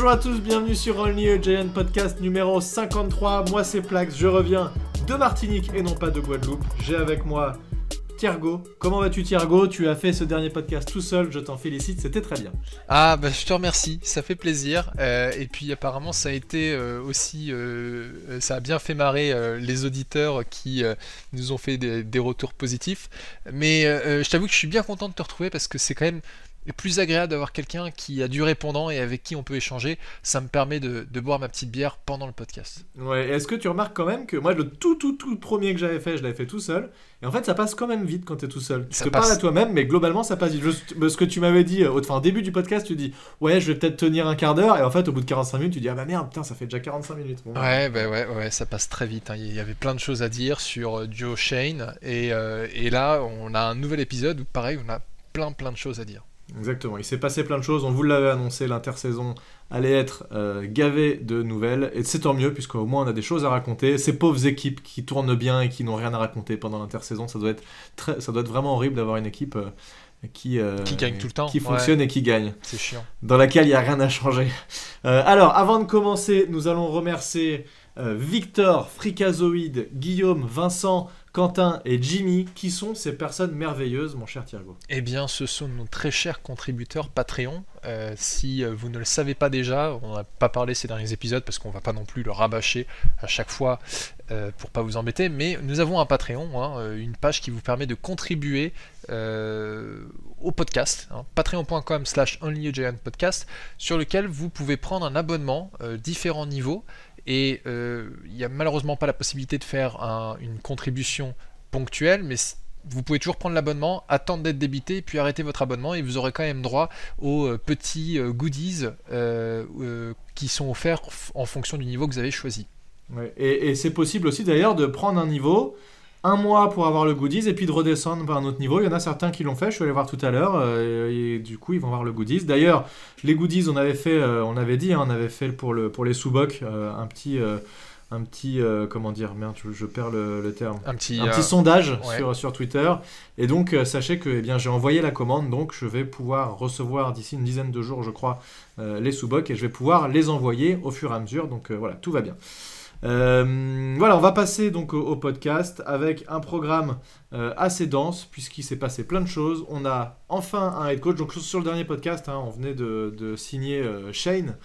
Bonjour à tous, bienvenue sur Only New Giant Podcast numéro 53. Moi c'est Plax, je reviens de Martinique et non pas de Guadeloupe. J'ai avec moi Thiergo. Comment vas-tu Thiergo Tu as fait ce dernier podcast tout seul, je t'en félicite, c'était très bien. Ah bah je te remercie, ça fait plaisir. Euh, et puis apparemment ça a été euh, aussi... Euh, ça a bien fait marrer les auditeurs qui nous ont fait des, des retours positifs. Mais je t'avoue que je suis bien content de te retrouver parce que c'est quand même et plus agréable d'avoir quelqu'un qui a du répondant et avec qui on peut échanger. Ça me permet de, boire ma petite bière pendant le podcast. Ouais, est-ce que tu remarques quand même que moi, le tout, tout, tout premier que j'avais fait, je l'avais fait tout seul. Et en fait, ça passe quand même vite quand t'es tout seul. Tu te parles à toi-même, mais globalement, ça passe vite. ce que tu m'avais dit euh, au début du podcast, tu dis Ouais, je vais peut-être tenir un quart d'heure. Et en fait, au bout de 45 minutes, tu dis Ah bah merde, putain, ça fait déjà 45 minutes. ouais, bah ouais, ouais, ça passe très vite. Hein. Il y avait plein de choses à dire sur euh, Joe Shane. Et, euh, et là, on a un nouvel épisode où, pareil, on a plein, plein de choses à dire. Exactement, il s'est passé plein de choses, on vous l'avait annoncé, l'intersaison allait être euh, gavée de nouvelles, et c'est tant mieux, puisqu'au moins on a des choses à raconter. Ces pauvres équipes qui tournent bien et qui n'ont rien à raconter pendant l'intersaison, ça, doit être très, ça doit être vraiment horrible d'avoir une équipe euh, qui, euh, qui, gagne tout le temps, qui fonctionne et qui gagne. C'est chiant. Dans laquelle il n'y a rien à changer. alors, avant de commencer, nous allons remercier Victor, Fricazoïde, Guillaume, Vincent, Quentin et Jimmy, qui sont ces personnes merveilleuses, mon cher Thiago Eh bien, ce sont nos très chers contributeurs Patreon. Euh, si euh, vous ne le savez pas déjà, on n'a pas parlé ces derniers épisodes parce qu'on va pas non plus le rabâcher à chaque fois pour euh, pour pas vous embêter, mais nous avons un Patreon, hein, une page qui vous permet de contribuer au podcast, hein, patreon.com slash podcast, sur lequel vous pouvez prendre un abonnement, différents niveaux. Et euh, il n'y a malheureusement pas la possibilité de faire une contribution ponctuelle, mais vous pouvez toujours prendre l'abonnement, attendre d'être débité, puis arrêter votre abonnement et vous aurez quand même droit aux euh, petits euh, goodies qui sont offerts en fonction du niveau que vous avez choisi. et c'est possible aussi d'ailleurs de prendre un niveau un mois pour avoir le goodies et puis de redescendre par un autre niveau. Il y en a certains qui l'ont fait, je suis allé voir tout à l'heure, euh, et du coup ils vont voir le goodies. D'ailleurs, les goodies, on avait fait, euh, on avait dit, hein, on avait fait pour, le, pour les sous euh, un petit. un petit, comment dire, merde, je, perds le, terme. Un petit, petit sondage sur, sur Twitter. Et donc, sachez que eh bien, j'ai envoyé la commande, donc je vais pouvoir recevoir d'ici une dizaine de jours, je crois, les sous et je vais pouvoir les envoyer au fur et à mesure. Donc voilà, tout va bien. Euh, voilà, on va passer donc au, podcast avec un programme euh, assez dense puisqu'il s'est passé plein de choses. On a enfin un head coach. Donc sur le dernier podcast, hein, on venait de, signer euh, Shane.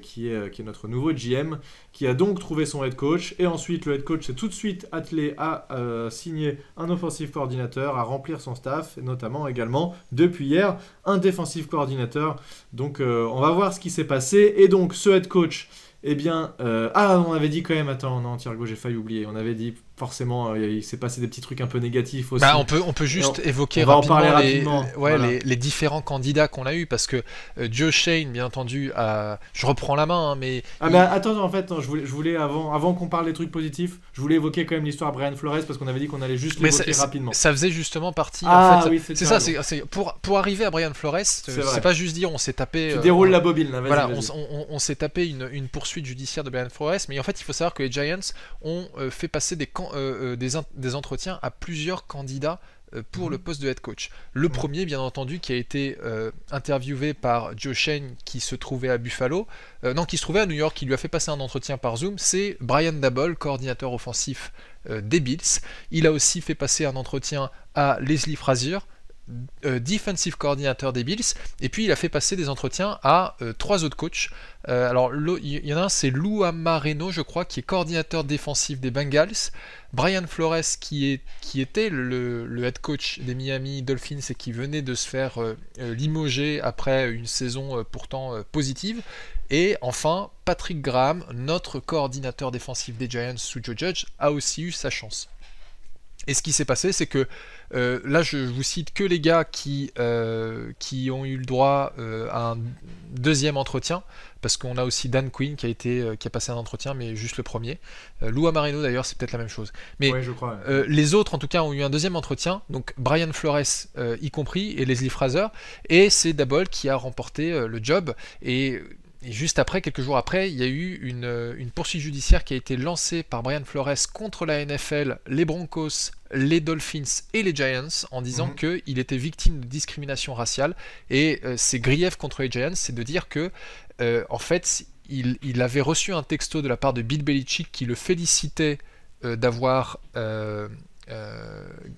Qui est, notre nouveau GM, qui a donc trouvé son head coach. Et ensuite, le head coach s'est tout de suite attelé à signer un offensive coordinateur, à remplir son staff, et notamment également, depuis hier, un défensif coordinateur. Donc, on va voir ce qui s'est passé. Et donc, ce head coach eh bien, euh... ah, on avait dit quand même, attends, non, Thiergo, j'ai failli oublier. On avait dit forcément, euh, il s'est passé des petits trucs un peu négatifs aussi. Bah, on, peut, on peut juste évoquer rapidement, les, Ouais, les, différents candidats qu'on a eu parce que euh, Joe Shane, bien entendu, je reprends la main, hein, mais. Ah, attends, en fait, je, voulais, avant, avant qu'on parle des trucs positifs, je voulais évoquer quand même l'histoire Brian Flores parce qu'on avait dit qu'on allait juste l'évoquer rapidement. Ça faisait justement partie. Ah, c'est ça, c'est pour, pour arriver à Brian Flores, c'est euh, pas juste dire on s'est tapé. Tu déroules la bobine, Voilà, on, s'est tapé une, une poursuite judiciaire de Brian Flores, mais en fait, il faut savoir que les Giants ont fait passer des camps euh, euh, des, entretiens à plusieurs candidats euh, pour le mhm. poste de head coach. Le premier, bien entendu, qui a été interviewé par Joe Shane, qui se trouvait à Buffalo, qui se trouvait à New York, qui lui a fait passer un entretien par Zoom, c'est Brian Dabble, coordinateur offensif des Bills. Il a aussi fait passer un entretien à Leslie Frazier, euh, defensive coordinateur des Bills, et puis il a fait passer des entretiens à euh, trois autres coachs. Euh, alors il y en a un, c'est Lou Amareno, je crois, qui est coordinateur défensif des Bengals, Brian Flores, qui, est, qui était le, le, head coach des Miami Dolphins et qui venait de se faire limoger après une saison pourtant positive, et enfin Patrick Graham, notre coordinateur défensif des Giants sous Joe Judge, a aussi eu sa chance. Et ce qui s'est passé, c'est que euh, là, je, vous cite que les gars qui, euh, qui ont eu le droit euh, à un deuxième entretien, parce qu'on a aussi Dan Quinn qui a été qui a passé un entretien, mais juste le premier. Lou Marino, d'ailleurs, c'est peut-être la même chose. Mais les autres, en tout cas, ont eu un deuxième entretien, donc Brian Flores y compris et Leslie Fraser, et c'est Dabol qui a remporté le job et et juste après, quelques jours après, il y a eu euh, une, poursuite judiciaire qui a été lancée par Brian Flores contre la NFL, les Broncos, les Dolphins et les Giants en disant mhm. qu'il était victime de discrimination raciale. Et ses euh, griefs contre les Giants, c'est de dire que, euh, en fait, il, avait reçu un texto de la part de Bill Belichick qui le félicitait d'avoir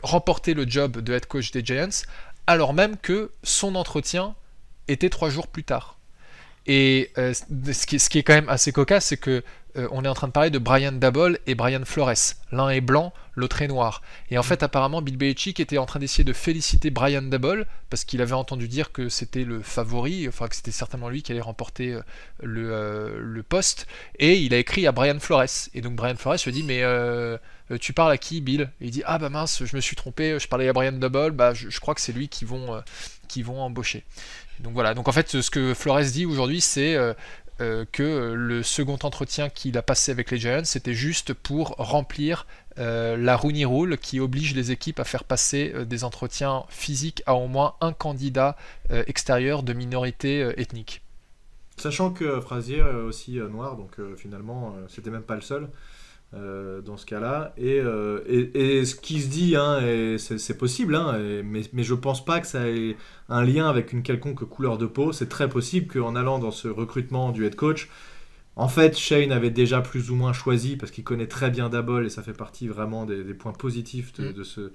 remporté le job de head coach des Giants, alors même que son entretien était trois jours plus tard. Et euh, ce, qui, est quand même assez cocasse, c'est que euh, on est en train de parler de Brian Dable et Brian Flores. L'un est blanc, l'autre est noir. Et en mm. fait, apparemment, Bill Belichick était en train d'essayer de féliciter Brian Dable parce qu'il avait entendu dire que c'était le favori, enfin que c'était certainement lui qui allait remporter euh, le, poste. Et il a écrit à Brian Flores. Et donc Brian Flores lui dit mais tu parles à qui, Bill Et il dit ah bah mince, je me suis trompé, je parlais à Brian Dabol, bah, je, je crois que c'est lui qui vont qui vont embaucher. Donc voilà, donc en fait ce que Flores dit aujourd'hui c'est euh, euh, que le second entretien qu'il a passé avec les Giants c'était juste pour remplir euh, la Rooney Rule qui oblige les équipes à faire passer des entretiens physiques à au moins un candidat extérieur de minorité ethnique. Sachant que Frazier est aussi noir, donc finalement c'était même pas le seul. Euh, dans ce cas-là. Euh, et, ce qui se dit, hein, c'est possible, hein, mais, mais, je pense pas que ça ait un lien avec une quelconque couleur de peau. C'est très possible qu'en allant dans ce recrutement du head coach, en fait, Shane avait déjà plus ou moins choisi, parce qu'il connaît très bien Dabol, et ça fait partie vraiment des, points positifs de, mm. de ce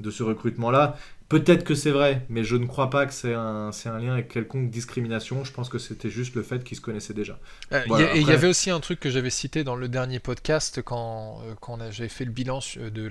de ce recrutement-là. Peut-être que c'est vrai, mais je ne crois pas que c'est un, lien avec quelconque discrimination. Je pense que c'était juste le fait qu'ils se connaissaient déjà. Euh, il y avait aussi un truc que j'avais cité dans le dernier podcast quand, j'avais euh, fait le bilan euh, de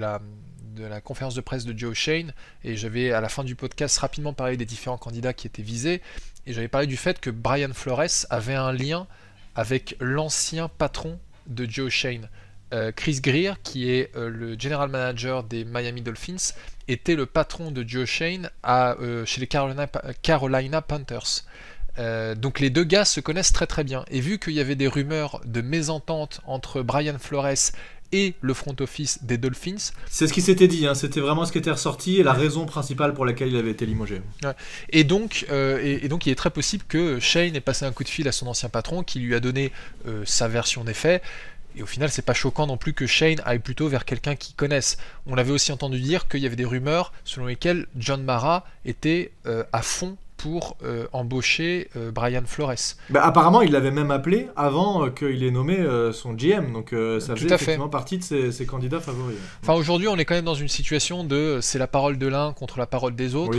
la conférence de presse de Joe Shane, et j'avais à la fin du podcast rapidement parlé des différents candidats qui étaient visés, et j'avais parlé du fait que Brian Flores avait un lien avec l'ancien patron de Joe Shane. Euh, Chris Greer, qui est euh, le general manager des Miami Dolphins, était le patron de Joe Shane à, euh, chez les Carolina, Panthers. donc les deux gars se connaissent très très bien. Et vu qu'il y avait des rumeurs de mésentente entre Brian Flores et le front office des Dolphins. C'est ce qui s'était dit, hein. c'était vraiment ce qui était ressorti et la raison principale pour laquelle il avait été limogé. Et, donc, et, donc il est très possible que Shane ait passé un coup de fil à son ancien patron qui lui a donné sa version des faits. Et au final, c'est pas choquant non plus que Shane aille plutôt vers quelqu'un qu'il connaisse. On avait aussi entendu dire qu'il y avait des rumeurs selon lesquelles John Mara était euh, à fond pour euh, embaucher euh, Brian Flores. Bah, apparemment, il l'avait même appelé avant qu'il ait nommé son GM, donc ça faisait effectivement partie de ses, candidats favoris. Enfin, aujourd'hui, on est quand même dans une situation de c'est la parole de l'un contre la parole des autres.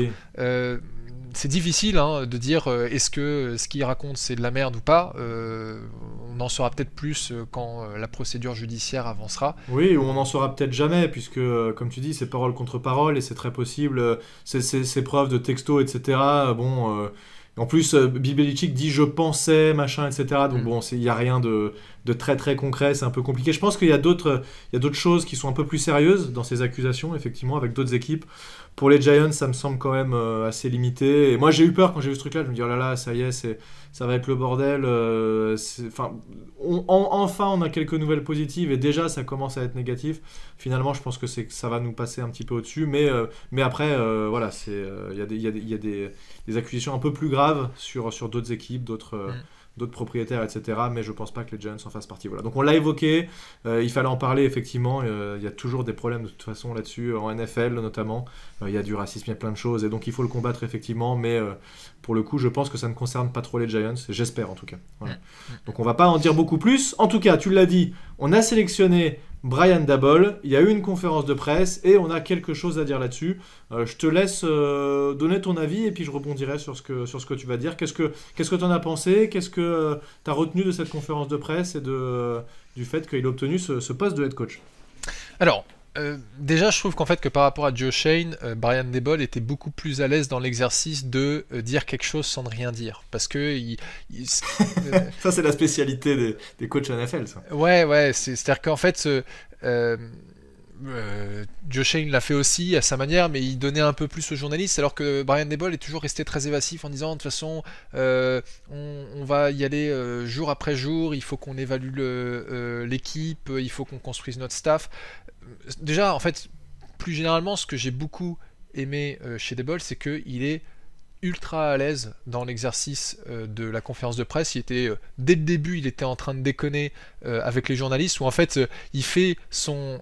c'est difficile hein, de dire est-ce que ce qu'il raconte c'est de la merde ou pas on en saura peut-être plus euh, quand euh, la procédure judiciaire avancera. Oui, ou on n'en saura peut-être jamais, puisque, euh, comme tu dis, c'est parole contre parole, et c'est très possible, ces preuves de texto, etc. Bon, en plus, Bibelicic dit je pensais, machin, etc. Donc mm. bon, il n'y a rien de, de, très très concret, c'est un peu compliqué. Je pense qu'il y a d'autres choses qui sont un peu plus sérieuses dans ces accusations, effectivement, avec d'autres équipes. Pour les Giants, ça me semble quand même euh, assez limité. Et moi, j'ai eu peur quand j'ai vu ce truc-là. Je me dis, oh là là, ça y est, ça va être le bordel. Euh, enfin, on, enfin, on a quelques nouvelles positives et déjà, ça commence à être négatif. Finalement, je pense que, ça va nous passer un petit peu au-dessus. Mais, euh, mais après, voilà, il y a, des, accusations un peu plus graves sur, sur d'autres équipes, d'autres d'autres propriétaires, etc. Mais je pense pas que les Giants en fassent partie. Voilà. Donc on l'a évoqué, euh, il fallait en parler effectivement. Euh, il y a toujours des problèmes de toute façon là-dessus, en NFL notamment. Euh, il y a du racisme, il y a plein de choses. Et donc il faut le combattre effectivement. Mais pour le coup, je pense que ça ne concerne pas trop les Giants, j'espère en tout cas. Donc on va pas en dire beaucoup plus. En tout cas, tu l'as dit, on a sélectionné Brian Dabol, il y a eu une conférence de presse et on a quelque chose à dire là-dessus. Euh, je te laisse euh, donner ton avis et puis je rebondirai sur ce que, sur ce que tu vas dire. Qu'est-ce que tu que en as pensé Qu'est-ce que euh, tu as retenu de cette conférence de presse et de, du fait qu'il a obtenu ce, ce poste de head coach Alors, euh, déjà, je trouve qu'en fait que par rapport à Joe Shane, euh, Brian Debol était beaucoup plus à l'aise dans l'exercice de euh, dire quelque chose sans ne rien dire, parce que ça c'est la spécialité des, des coachs NFL. Ça. Ouais, ouais, c'est-à-dire qu'en fait, ce, euh, Joe Shane l'a fait aussi à sa manière, mais il donnait un peu plus aux journalistes, alors que Brian Debol est toujours resté très évasif en disant de toute façon, euh, on, va y aller euh, jour après jour, il faut qu'on évalue l'équipe, il faut qu'on construise notre staff. Déjà, en fait, plus généralement, ce que j'ai beaucoup aimé chez Debol, c'est qu'il est, ultra à l'aise dans l'exercice euh, de la conférence de presse. Il était euh, dès le début, il était en train de déconner euh, avec les journalistes, où en fait il fait son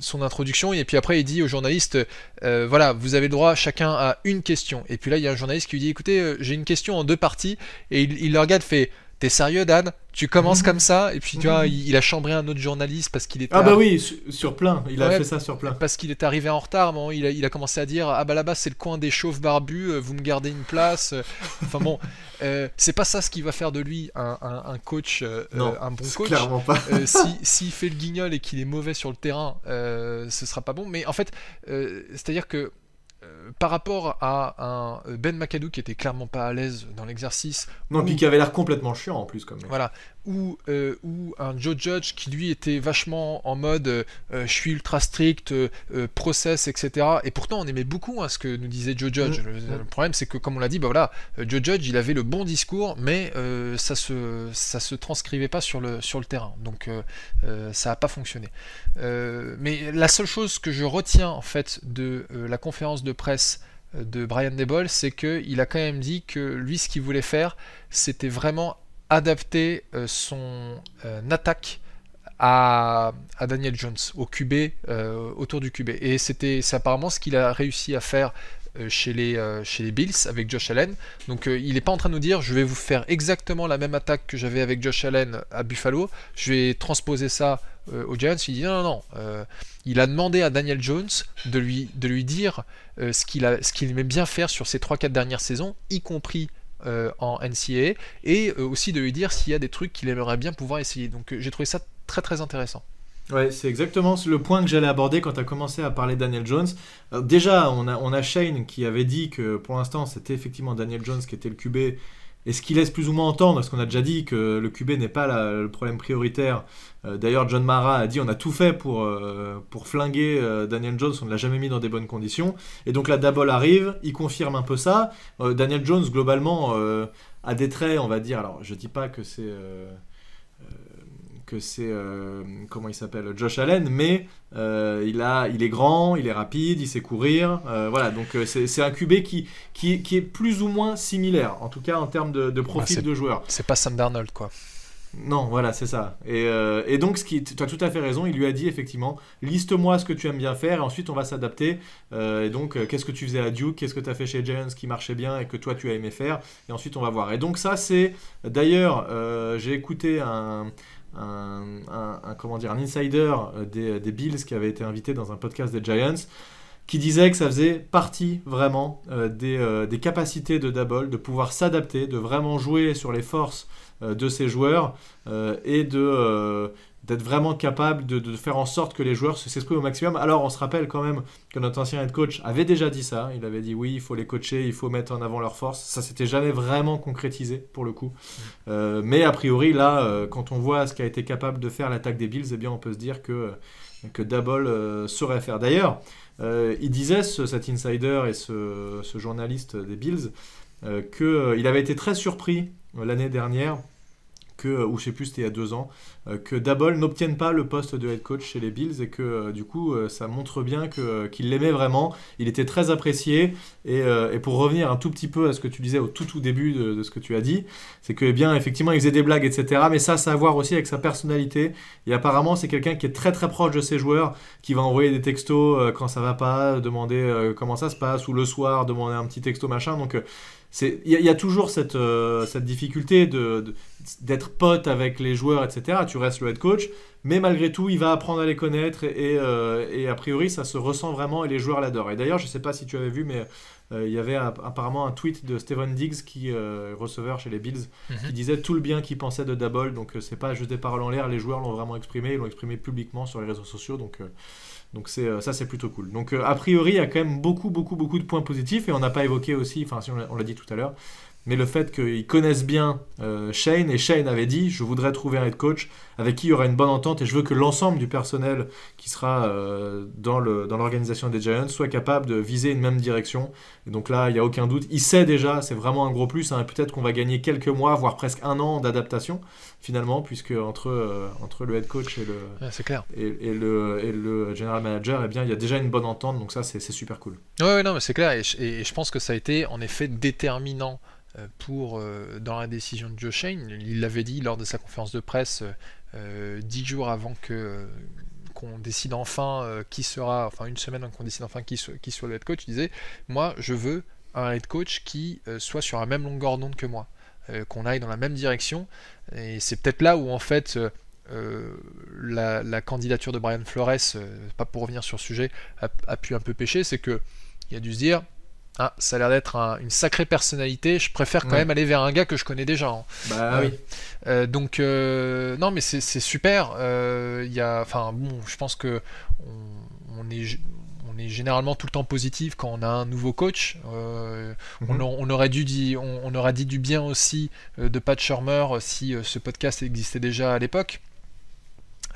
son introduction et puis après il dit aux journalistes, voilà, vous avez le droit chacun à une question. Et puis là il y a un journaliste qui lui dit, écoutez, j'ai une question en deux parties et il, il le regarde fait T'es sérieux, Dan Tu commences mhm. comme ça Et puis, tu vois, mhm. il, a chambré un autre journaliste parce qu'il était. Ah, bah oui, sur, plein. Il a fait ça sur plein. Parce qu'il est arrivé en retard. il, a, commencé à dire Ah, bah là-bas, c'est le coin des chauves barbus. Euh, vous me gardez une place. Euh. enfin bon, euh, c'est pas ça ce qui va faire de lui un, coach, un bon coach. Clairement pas. S'il si, si fait le guignol et qu'il est mauvais sur le terrain, ce sera pas bon. Mais en fait, c'est-à-dire que par rapport à un euh, Ben McAdoo qui était clairement pas à l'aise dans l'exercice. Non, puis qui avait l'air complètement chiant en plus. Comme... Voilà, ou, euh, ou, un Joe Judge qui lui était vachement en mode euh, euh, je suis ultra strict, process, etc. Et pourtant on aimait beaucoup hein, ce que nous disait Joe Judge. Mm. Le, mm. problème c'est que comme on l'a dit, bah, voilà, Joe Judge il avait le bon discours, mais ça se ça se transcrivait pas sur le sur le terrain. Donc ça a pas fonctionné. mais la seule chose que je retiens en fait de la conférence de presse de Brian Debol, c'est qu'il a quand même dit que lui, ce qu'il voulait faire, c'était vraiment adapter euh, son euh, attaque à, Daniel Jones, au QB, euh, autour du QB. Et c'était apparemment ce qu'il a réussi à faire chez les, chez les Bills avec Josh Allen. Donc il n'est pas en train de nous dire je vais vous faire exactement la même attaque que j'avais avec Josh Allen à Buffalo, je vais transposer ça au aux Giants. Il dit non, non, il a demandé à Daniel Jones de lui, de lui dire ce qu'il aimait bien faire sur ses 3-4 dernières saisons, y compris euh, en NCA et euh, aussi de lui dire s'il y a des trucs qu'il aimerait bien pouvoir essayer. Donc euh, j'ai trouvé ça très très intéressant. Ouais, c'est exactement le point que j'allais aborder quand tu as commencé à parler Daniel Jones. déjà, on a, on a Shane qui avait dit que pour l'instant, c'était effectivement Daniel Jones qui était le QB et ce qui laisse plus ou moins entendre, parce qu'on a déjà dit que le QB n'est pas le problème prioritaire. Euh, d'ailleurs, John Mara a dit on a tout fait pour, euh, pour flinguer euh, Daniel Jones, on ne l'a jamais mis dans des bonnes conditions. Et donc la double arrive, il confirme un peu ça. Daniel Jones, globalement, a des traits, on va dire. Alors, je dis pas que c'est que c'est euh, comment il s'appelle Josh Allen, mais euh, il a, il est grand, il est rapide, il sait courir, euh, voilà. Donc c'est un QB qui, qui, qui est plus ou moins similaire, en tout cas en termes de, bah, profil de joueur. C'est pas Sam Darnold quoi. Non, voilà, c'est ça. Et, et, donc, ce qui, tu as tout à fait raison, il lui a dit effectivement, liste-moi ce que tu aimes bien faire et ensuite on va s'adapter. et donc, qu'est-ce que tu faisais à Duke, qu'est-ce que tu as fait chez Giants qui marchait bien et que toi tu as aimé faire, et ensuite on va voir. Et donc ça, c'est, d'ailleurs, j'ai écouté un, un, comment dire, un insider euh, des, euh, des, Bills qui avait été invité dans un podcast des Giants, qui disait que ça faisait partie vraiment euh, des, des, capacités de Dabol, de pouvoir s'adapter, de vraiment jouer sur les forces de ses joueurs et de, d'être vraiment capable de, faire en sorte que les joueurs s'expriment au maximum. Alors on se rappelle quand même que notre ancien head coach avait déjà dit ça. Il avait dit oui, il faut les coacher, il faut mettre en avant leurs forces. Ça s'était jamais vraiment concrétisé pour le coup. Mm. Euh, mais a priori là, euh, quand on voit ce qu'a été capable de faire l'attaque des Bills, eh bien on peut se dire que que Dabol euh, saurait faire. D'ailleurs, il disait ce, cet insider et ce, journaliste des Bills qu'il avait été très surpris l'année dernière que, ou je sais plus, c'était il y a deux ans, euh, que Dabol n'obtienne pas le poste de head coach chez les Bills et que euh, du coup euh, ça montre bien qu'il l'aimait vraiment, il était très apprécié et, et, pour revenir un tout petit peu à ce que tu disais au tout tout début de, ce que tu as dit, c'est que eh bien effectivement il faisait des blagues etc mais ça ça a à voir aussi avec sa personnalité et apparemment c'est quelqu'un qui est très très proche de ses joueurs qui va envoyer des textos quand ça va pas, demander comment ça se passe ou le soir demander un petit texto machin donc il y, a toujours cette, cette difficulté d'être de, d'être pote avec les joueurs etc tu reste le head coach. Mais malgré tout, il va apprendre à les connaître euh, et, a priori, ça se ressent vraiment et les joueurs l'adorent. Et d'ailleurs, je sais pas si tu avais vu, mais euh, il y avait apparemment un tweet de Steven Diggs, qui, euh, receveur chez les Bills, mhm. qui disait tout le bien qu'il pensait de Dabol. Donc, c'est pas juste des paroles en l'air, les joueurs l'ont vraiment exprimé, ils l'ont exprimé publiquement sur les réseaux sociaux. Donc, donc c'est ça, c'est plutôt cool. Donc, a priori, il y a quand même beaucoup, beaucoup, beaucoup de points positifs et on n'a pas évoqué aussi, enfin, si on l'a dit tout à l'heure, mais le fait qu'ils connaissent bien euh, Shane, et Shane avait dit, je voudrais trouver un head coach avec qui il y aura une bonne entente, et je veux que l'ensemble du personnel qui sera euh, le dans l'organisation des Giants soit capable de viser une même direction. Et donc là, il n'y a aucun doute, il sait déjà, c'est vraiment un gros plus, hein, peut-être qu'on va gagner quelques mois, voire presque un an d'adaptation, finalement, puisque entre, euh, entre le head coach et le, clair. Et, le, et le general manager, et eh bien, il y a déjà une bonne entente, donc ça, c'est super cool. Oui, ouais, non, mais c'est clair, et je pense que ça a été en effet déterminant euh, pour, euh, dans la décision de Joe Shane. Il l'avait dit lors de sa conférence de presse euh, dix jours avant que qu'on décide enfin qui sera, enfin une semaine avant qu'on décide enfin qui, qui soit le head coach, il disait Moi, je veux un head coach qui soit sur la même longueur d'onde que moi, qu'on aille dans la même direction. Et c'est peut-être là où en fait. la, candidature de Brian Flores, pas pour revenir sur le sujet, a, pu un peu pêcher, c'est que il a dû se dire, ah, ça a l'air d'être une sacrée personnalité. Je préfère quand même aller vers un gars que je connais déjà. Hein. Bah ah euh, donc euh, non, mais c'est super. Euh, il enfin bon, je pense que on, est généralement tout le temps positif quand on a un nouveau coach. Mhm. on, aurait dû dit, dit du bien aussi de Pat Shermer si ce podcast existait déjà à l'époque.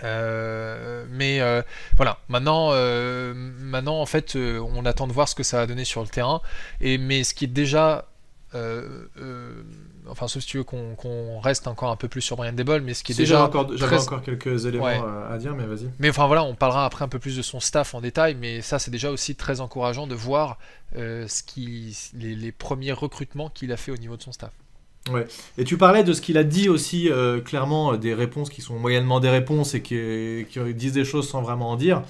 Euh, mais euh, voilà, maintenant, euh, maintenant en fait, on attend de voir ce que ça va donner sur le terrain. Et mais ce qui est déjà, enfin, sauf si tu veux qu'on reste encore un peu plus sur Brian Debol, mais ce qui est déjà j'avais encore quelques éléments à dire, mais vas-y. Mais enfin voilà, on parlera après un peu plus de son staff en détail, mais ça c'est déjà aussi très encourageant de voir ce qui, les, les premiers recrutements qu'il a fait au niveau de son staff. Ouais. Et tu parlais de ce qu'il a dit aussi euh, clairement euh, des réponses qui sont moyennement des réponses et qui, qui disent des choses sans vraiment en dire.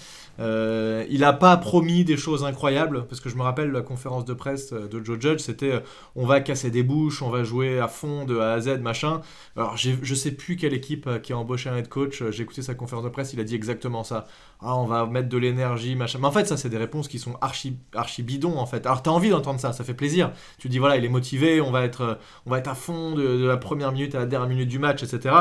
Euh, il n'a pas promis des choses incroyables, parce que je me rappelle la conférence de presse de Joe Judge, c'était on va casser des bouches, on va jouer à fond de A à Z, machin. Alors je sais plus quelle équipe qui a embauché un head coach, j'ai écouté sa conférence de presse, il a dit exactement ça. Ah, on va mettre de l'énergie, machin. Mais en fait, ça, c'est des réponses qui sont archi, archi bidons, en fait. Alors as envie d'entendre ça, ça fait plaisir. Tu dis voilà, il est motivé, on va être, on va être à fond de, la première minute à la dernière minute du match, etc.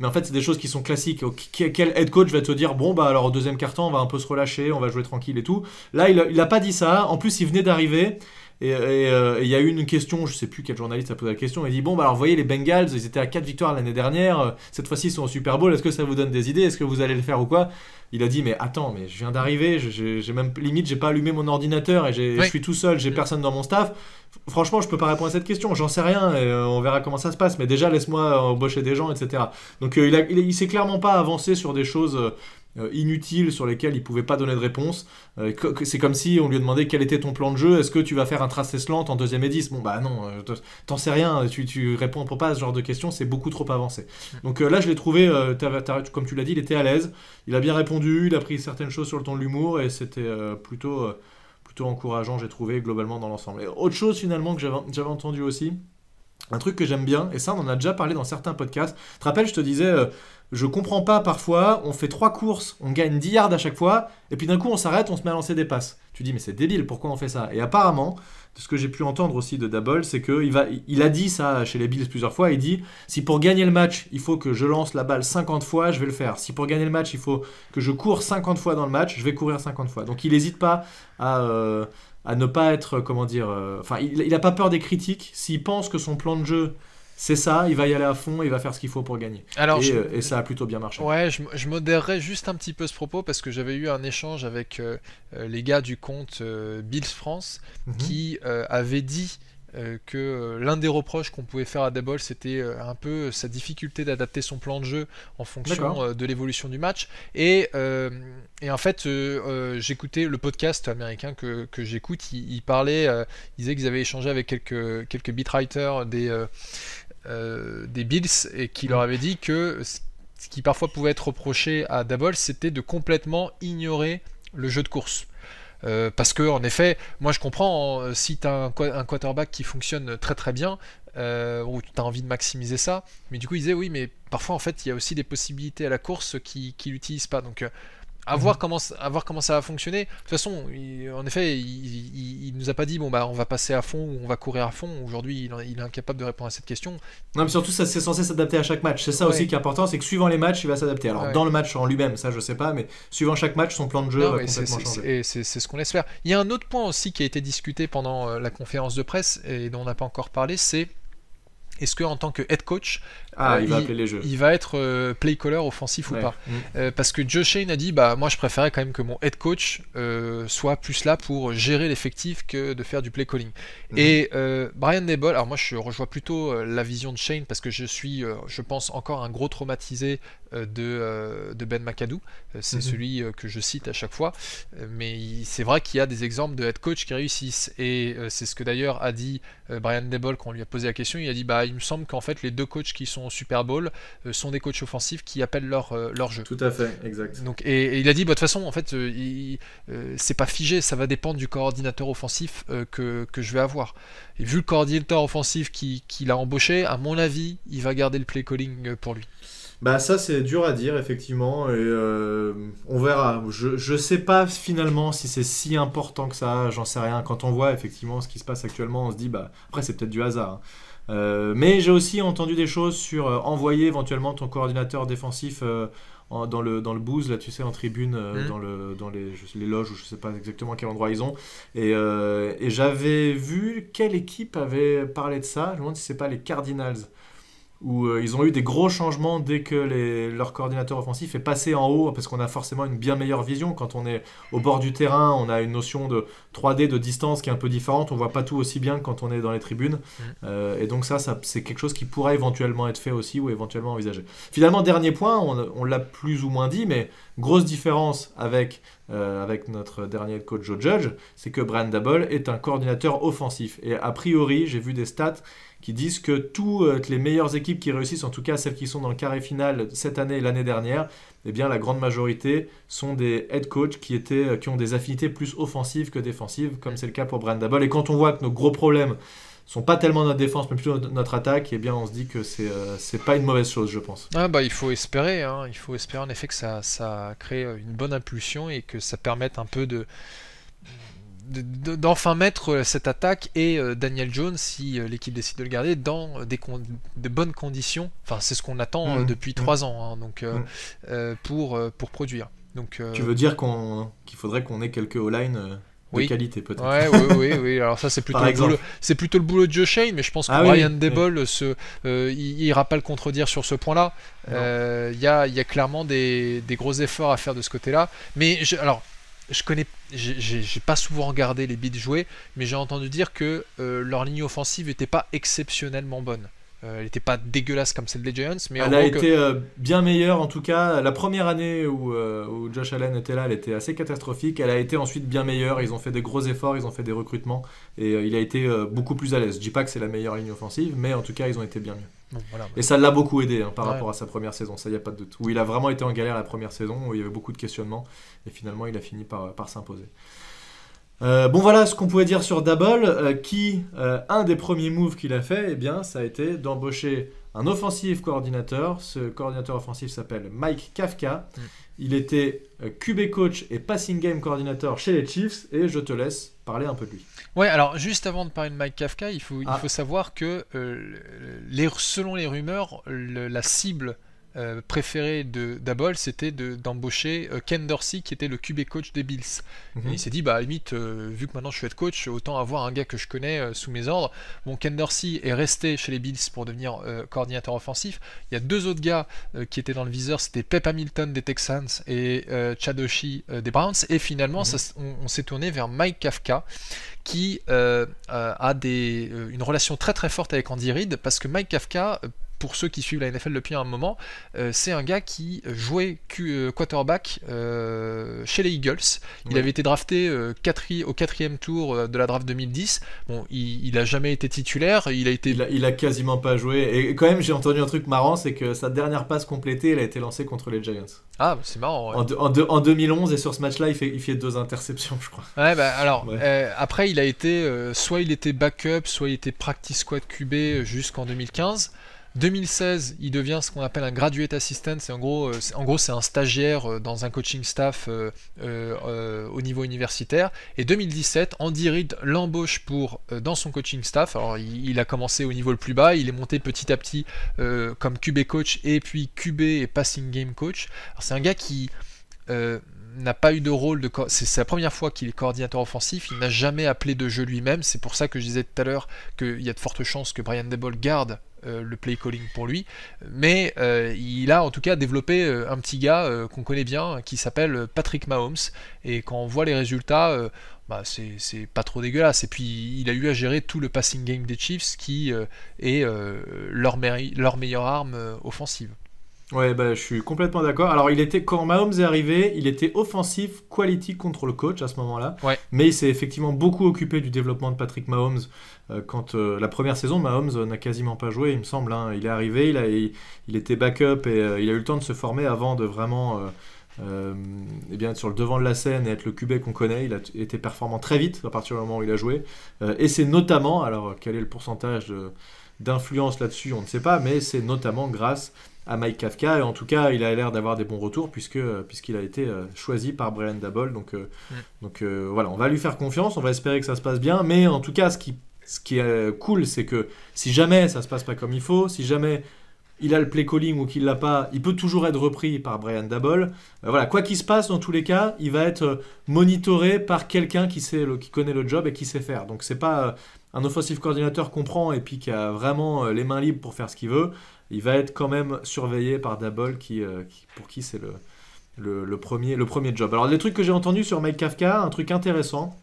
Mais en fait, c'est des choses qui sont classiques. Quel head coach va te dire bon bah alors au deuxième quart temps, on va un peu se relâcher, on va jouer tranquille et tout. Là, il n'a pas dit ça. En plus, il venait d'arriver. Euh, et il y a eu une question, je sais plus quel journaliste a posé la question, il dit Bon, bah alors, vous voyez, les Bengals, ils étaient à 4 victoires l'année dernière, euh, cette fois-ci, ils sont au Super Bowl, est-ce que ça vous donne des idées Est-ce que vous allez le faire ou quoi Il a dit Mais attends, mais je viens d'arriver, j'ai même limite, j'ai pas allumé mon ordinateur et je suis tout seul, j'ai mm. personne dans mon staff. Franchement, je peux pas répondre à cette question, j'en sais rien, euh, on verra comment ça se passe, mais déjà, laisse-moi embaucher des gens, etc. Donc, il, il, il s'est clairement pas avancé sur des choses euh, inutiles sur lesquels il pouvait pas donner de réponse. Euh, c'est comme si on lui demandait quel était ton plan de jeu, est-ce que tu vas faire un tracé slant en deuxième et 10 Bon bah non, euh, t'en sais rien, tu, tu réponds pas à ce genre de questions, c'est beaucoup trop avancé. Donc là je l'ai trouvé, comme tu l'as dit, il était à l'aise, il a bien répondu, il a pris certaines choses sur le ton de l'humour et c'était plutôt, plutôt encourageant j'ai trouvé globalement dans l'ensemble. autre chose finalement que j'avais entendu aussi, un truc que j'aime bien, et ça on en a déjà parlé dans certains podcasts. Tu te rappelles, je te disais, euh, je comprends pas parfois, on fait trois courses, on gagne 10 yards à chaque fois, et puis d'un coup on s'arrête, on se met à lancer des passes. Tu dis, mais c'est débile, pourquoi on fait ça Et apparemment, ce que j'ai pu entendre aussi de Dabol, c'est qu'il il a dit ça chez les Bills plusieurs fois, il dit, si pour gagner le match, il faut que je lance la balle 50 fois, je vais le faire. Si pour gagner le match, il faut que je cours 50 fois dans le match, je vais courir 50 fois. Donc il n'hésite pas à... Euh, à ne pas être, euh, comment dire, euh, enfin, il n'a pas peur des critiques. S'il pense que son plan de jeu c'est ça, il va y aller à fond, il va faire ce qu'il faut pour gagner. Alors, et, euh, ça a plutôt bien marché. Ouais, je, je, juste un petit peu ce propos parce que j'avais eu un échange avec les gars du compte Bills France mhm. qui avaient avait dit euh, que euh, l'un des reproches qu'on pouvait faire à Debol, c'était euh, un peu sa difficulté d'adapter son plan de jeu en fonction de l'évolution du match. Et, en fait, j'écoutais le podcast américain que, j'écoute, il, parlait, il disait qu'ils avaient échangé avec quelques, quelques writers des, des Bills et qui leur avait dit que ce qui parfois pouvait être reproché à Dabble c'était de complètement ignorer le jeu de course. Euh, parce que, en effet, moi je comprends, euh, si tu as un, quarterback qui fonctionne très très bien, euh, ou tu as envie de maximiser ça, mais du coup, il disait oui, mais parfois en fait, il y a aussi des possibilités à la course qui ne l'utilisent pas. Donc, Mhm. à, voir comment, à comment ça va fonctionner. De toute façon, en effet, il, ne nous a pas dit bon bah on va passer à fond ou on va courir à fond. Aujourd'hui, il, est incapable de répondre à cette question. Non, mais surtout ça c'est censé s'adapter à chaque match. C'est ça aussi qui est important, c'est que suivant les matchs, il va s'adapter. Alors dans le match en lui-même, ça je sais pas, mais suivant chaque match, son plan de jeu va complètement changer. Et c'est ce qu'on laisse faire. Il y a un autre point aussi qui a été discuté pendant euh, la conférence de presse et dont on n'a pas encore parlé, c'est est-ce que en tant que head coach, euh, ah, il, va appeler les jeux. Il va être euh, play caller offensif ou pas. Mm. Euh, parce que Joe Shane a dit bah moi je préférais quand même que mon head coach soit plus là pour gérer l'effectif que de faire du play calling. Mm-hmm. Et Brian Nebel, alors moi je rejoins plutôt la vision de Shane parce que je suis, je pense, encore un gros traumatisé de, Ben McAdoo. C'est mm-hmm. celui que je cite à chaque fois. Mais c'est vrai qu'il y a des exemples de head coach qui réussissent. Et c'est ce que d'ailleurs a dit Brian Nebel quand on lui a posé la question. Il a dit bah il me semble qu'en fait les deux coachs qui sont Super Bowl euh, sont des coachs offensifs qui appellent leur, euh, leur jeu. Tout à fait, exact. Donc, et, il a dit, bah, de toute façon, en fait, euh, c'est pas figé, ça va dépendre du coordinateur offensif que, je vais avoir. Et vu le coordinateur offensif qu'il qui l'a embauché, à mon avis, il va garder le play calling pour lui. Bah ça c'est dur à dire effectivement et on verra. Je je sais pas finalement si c'est si important que ça. J'en sais rien. Quand on voit effectivement ce qui se passe actuellement, on se dit bah après c'est peut-être du hasard. Hein. Euh, mais j'ai aussi entendu des choses sur euh, envoyer éventuellement ton coordinateur défensif euh, dans le dans le booze là tu sais en tribune hmm. dans les, loges ou je sais pas exactement quel endroit ils ont et, et j'avais vu quelle équipe avait parlé de ça je me demande si c'est pas les Cardinals où euh, ils ont eu des gros changements dès que les, leur coordinateur offensif est passé en haut, parce qu'on a forcément une bien meilleure vision. Quand on est au bord du terrain, on a une notion de 3D, de distance qui est un peu différente. On voit pas tout aussi bien que quand on est dans les tribunes. Mm. Euh, et donc ça, c'est quelque chose qui pourrait éventuellement être fait aussi ou éventuellement envisagé. Finalement, dernier point, on, l'a plus ou moins dit, mais grosse différence avec, euh, avec notre dernier coach Joe Judge, c'est que Brian Dabble est un coordinateur offensif. Et a priori, j'ai vu des stats qui disent que toutes les meilleures équipes qui réussissent, en tout cas celles qui sont dans le carré final cette année et l'année dernière, eh bien la grande majorité sont des head coachs qui, étaient, euh, qui ont des affinités plus offensives que défensives, comme c'est le cas pour Brandable. Et quand on voit que nos gros problèmes sont pas tellement notre défense, mais plutôt notre attaque, et eh bien on se dit que c'est n'est euh, pas une mauvaise chose, je pense. Ah bah il faut espérer, hein. il faut espérer en effet que ça, ça crée une bonne impulsion et que ça permette un peu de d'enfin mettre euh, cette attaque et euh, Daniel Jones, si euh, l'équipe décide de le garder, dans des bonnes conditions. Enfin, c'est ce qu'on attend mm. depuis mm. trois ans, hein, donc mm. pour, pour produire. Donc, Tu veux dire qu'on qu'il faudrait qu'on ait quelques all-line de qualité peut-être. Ouais, oui, oui, oui. Alors ça c'est plutôt le boulot, c'est plutôt le boulot de Joe Shane, mais je pense que Ryan ah oui, il, ira pas le contredire sur ce point-là. Il y a, y, a, clairement des, des, gros efforts à faire de ce côté-là. Mais alors je connais, j'ai pas souvent regardé les bits joués, mais j'ai entendu dire que euh, leur ligne offensive n'était pas exceptionnellement bonne elle euh, n'était pas dégueulasse comme celle des Giants, mais elle a été euh, bien meilleure en tout cas. La première année euh, où, Josh Allen était là, elle était assez catastrophique. Elle a été ensuite bien meilleure. Ils ont fait des gros efforts, ils ont fait des recrutements et il a été beaucoup plus à l'aise. Je dis pas que c'est la meilleure ligne offensive, mais en tout cas ils ont été bien mieux. Et ça l'a beaucoup aidé hein, par rapport à sa première saison, ça y a pas de doute. Où il a vraiment été en galère la première saison, où il y avait beaucoup de questionnements, et finalement il a fini par s'imposer. Euh, bon voilà ce qu'on pouvait dire sur Double, euh, qui, euh, un des premiers moves qu'il a fait, eh bien, ça a été d'embaucher un offensif coordinateur. Ce coordinateur offensif s'appelle Mike Kafka. Mm. Il était QB coach et passing game coordinateur chez les Chiefs et je te laisse parler un peu de lui. Ouais, alors juste avant de parler de Mike Kafka, il faut, il ah. faut savoir que selon les rumeurs, la cible euh, préféré d'Abol, c'était d'embaucher euh, Ken Dorsey, qui était le QB coach des Bills. Mhm. il s'est dit, bah, limite, euh, vu que maintenant je suis head coach, autant avoir un gars que je connais sous mes ordres. Bon, Ken Dorsey est resté chez les Bills pour devenir coordinateur offensif. Il y a deux autres gars qui étaient dans le viseur, c'était Pep Hamilton des Texans et Chad Oshie des Browns. Et finalement, mhm. on, s'est tourné vers Mike Kafka, qui a des, une relation très très forte avec Andy Reid, parce que Mike Kafka pour ceux qui suivent la NFL le depuis un moment, euh, c'est un gars qui jouait euh, quarterback euh, chez les Eagles. Il avait été drafté au quatrième tour de la draft 2010. Bon, il n'a jamais été titulaire. Il a été. Il quasiment pas joué. Et quand même, j'ai entendu un truc marrant, c'est que sa dernière passe complétée, elle a été lancée contre les Giants. Ah, bah, c'est marrant. En, 2011 et sur ce match-là, il fait, deux interceptions, je crois. Ouais, bah alors après, il a été soit il était backup, soit il était practice squad QB jusqu'en 2015. 2016, il devient ce qu'on appelle un graduate assistant. C'est en gros, euh, c'est un stagiaire euh, dans un coaching staff euh, au niveau universitaire. Et 2017, Andy Reid l'embauche pour dans son coaching staff. Alors, il, a commencé au niveau le plus bas. Il est monté petit à petit comme QB coach et puis QB et passing game coach. C'est un gars qui n'a pas eu de rôle de c'est la première fois qu'il est coordinateur offensif, il n'a jamais appelé de jeu lui-même, c'est pour ça que je disais tout à l'heure qu'il y a de fortes chances que Brian Debol garde euh, le play calling pour lui, mais euh, il a en tout cas développé euh, un petit gars qu'on connaît bien qui s'appelle Patrick Mahomes, et quand on voit les résultats, bah, c'est pas trop dégueulasse. Et puis il a eu à gérer tout le passing game des Chiefs qui est leur meilleure arme offensive. Ouais, bah, je suis complètement d'accord. Alors, il était quand Mahomes est arrivé, il était offensif, quality contre le coach à ce moment-là. Ouais. Mais il s'est effectivement beaucoup occupé du développement de Patrick Mahomes. Euh, quand euh, la première saison, Mahomes euh, n'a quasiment pas joué, il me semble. Hein. Il est arrivé, il, a, il, était backup et il a eu le temps de se former avant de vraiment et eh bien, être sur le devant de la scène et être le QB qu'on connaît. Il a été performant très vite à partir du moment où il a joué. et c'est notamment, alors quel est le pourcentage d'influence là-dessus, on ne sait pas, mais c'est notamment grâce à Mike Kafka. Et en tout cas, il a l'air d'avoir des bons retours puisque euh, puisqu'il a été euh, choisi par Brian Dabol. Donc euh, donc voilà, on va lui faire confiance, on va espérer que ça se passe bien. Mais en tout cas, ce qui ce qui est cool, c'est que si jamais ça se passe pas comme il faut, si jamais il a le play calling ou qu'il l'a pas, il peut toujours être repris par Brian Dabol. voilà, quoi qu'il se passe, dans tous les cas, il va être monitoré par quelqu'un qui sait le, qui connaît le job et qui sait faire. Donc c'est pas un offensive coordinateur comprend et puis qui a vraiment les mains libres pour faire ce qu'il veut il va être quand même surveillé par Dabol, qui, euh, pour qui c'est le, le, premier, le premier job. Alors, les trucs que j'ai entendus sur Mike Kafka, un truc intéressant,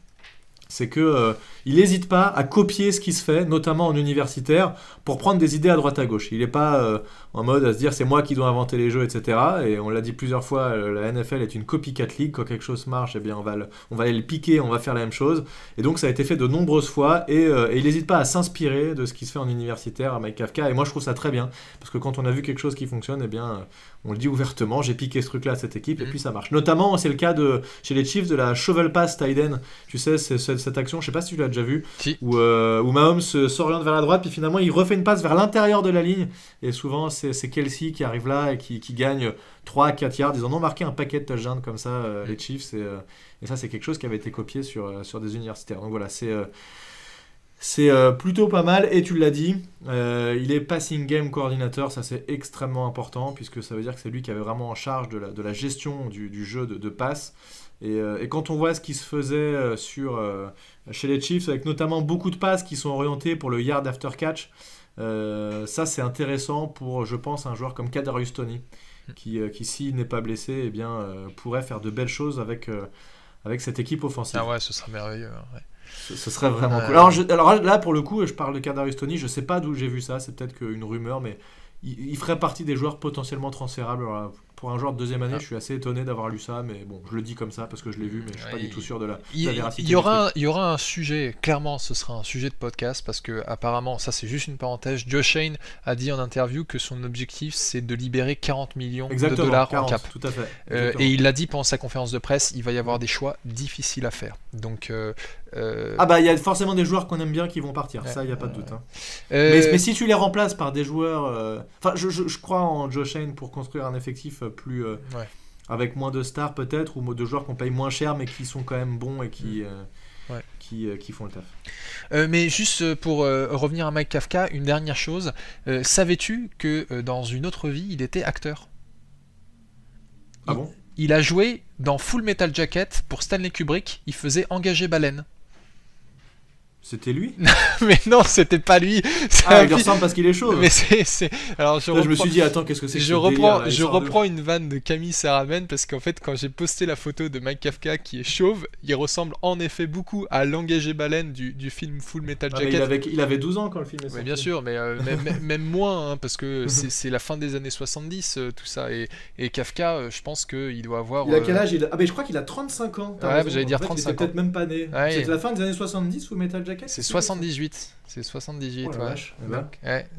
c'est que euh, il n'hésite pas à copier ce qui se fait, notamment en universitaire, pour prendre des idées à droite à gauche. Il n'est pas euh, en mode à se dire c'est moi qui dois inventer les jeux, etc. Et on l'a dit plusieurs fois, euh, la NFL est une copie league. Quand quelque chose marche, eh bien on va, on va aller le piquer, on va faire la même chose. Et donc ça a été fait de nombreuses fois. Et, il n'hésite pas à s'inspirer de ce qui se fait en universitaire, à Mike Kafka. Et moi je trouve ça très bien parce que quand on a vu quelque chose qui fonctionne, eh bien on le dit ouvertement, j'ai piqué ce truc-là à cette équipe et mmh. puis ça marche. Notamment c'est le cas de chez les Chiefs de la shovel pass Tyden. Tu sais, c'est cette, action, je ne sais pas si tu l'as déjà vu, où, euh, Mahomes s'oriente vers la droite, puis finalement il refait une passe vers l'intérieur de la ligne, et souvent c'est Kelsey qui arrive là et qui, gagne 3 à 4 yards. Ils en ont marqué un paquet de touchdowns comme ça, euh, mm. les Chiefs, euh, et, ça c'est quelque chose qui avait été copié sur, euh, sur des universitaires. Donc voilà, c'est. C'est plutôt pas mal, et tu l'as dit, il est passing game coordinateur, ça c'est extrêmement important, puisque ça veut dire que c'est lui qui avait vraiment en charge de la, gestion du, jeu de, de passe. Euh, et, quand on voit ce qui se faisait euh, sur, euh, chez les Chiefs, avec notamment beaucoup de passes qui sont orientées pour le yard after catch, ça c'est intéressant pour, je pense, un joueur comme Kadarius Tony, qui, qui s'il n'est pas blessé, et eh bien, pourrait faire de belles choses avec, avec cette équipe offensive. Ah ouais, ce serait merveilleux. Ce, serait vraiment cool. Alors, là, pour le coup, je parle de Kadarius Tony, je sais pas d'où j'ai vu ça, c'est peut-être qu'une rumeur, mais il, ferait partie des joueurs potentiellement transférables pour un joueur de deuxième année, ah. je suis assez étonné d'avoir lu ça, mais bon, je le dis comme ça parce que je l'ai vu, mais je suis pas du tout sûr de la, véracité. Il y, aura, il y aura un sujet, clairement, ce sera un sujet de podcast parce que apparemment, ça c'est juste une parenthèse. Josh Shane a dit en interview que son objectif c'est de libérer 40 millions de dollars en cap. Tout à fait. Euh, et il l'a dit pendant sa conférence de presse, il va y avoir des choix difficiles à faire. Donc euh, euh, Ah bah il y a forcément des joueurs qu'on aime bien qui vont partir, ça il n'y a pas de doute. Hein. Mais, si tu les remplaces par des joueurs... Enfin je, je, crois en Josh Shane pour construire un effectif plus. Euh, avec moins de stars peut-être, ou de joueurs qu'on paye moins cher, mais qui sont quand même bons et qui. Mm. Euh, euh, qui, font le taf. mais juste pour revenir à Mike Kafka, une dernière chose. Savais-tu que dans une autre vie, il était acteur ah bon Il a joué dans Full Metal Jacket pour Stanley Kubrick. Il faisait engager baleine. C'était lui Mais non, c'était pas lui. Ah, il ressemble parce qu'il est chaud. Mais c'est, Alors je, me suis dit attends qu'est-ce que c'est Je reprends, je reprends une vanne de Camille Saramen parce qu'en fait quand j'ai posté la photo de Mike Kafka qui est chauve, il ressemble en effet beaucoup à l'engagé baleine du, du, film Full Metal ah, Jacket. il, avait, 12 ans quand le film est sorti. Mais bien sûr, mais euh, même, moins hein, parce que c'est, la fin des années 70 euh, tout ça et, et Kafka, euh, je pense qu'il doit avoir. Il a quel âge Ah mais je crois qu'il a 35 ans. Ouais, j'allais dire 35 ans. Il peut-être même pas né. C'est la fin des années 70 ou Metal Jacket. C'est 78. C'est 78,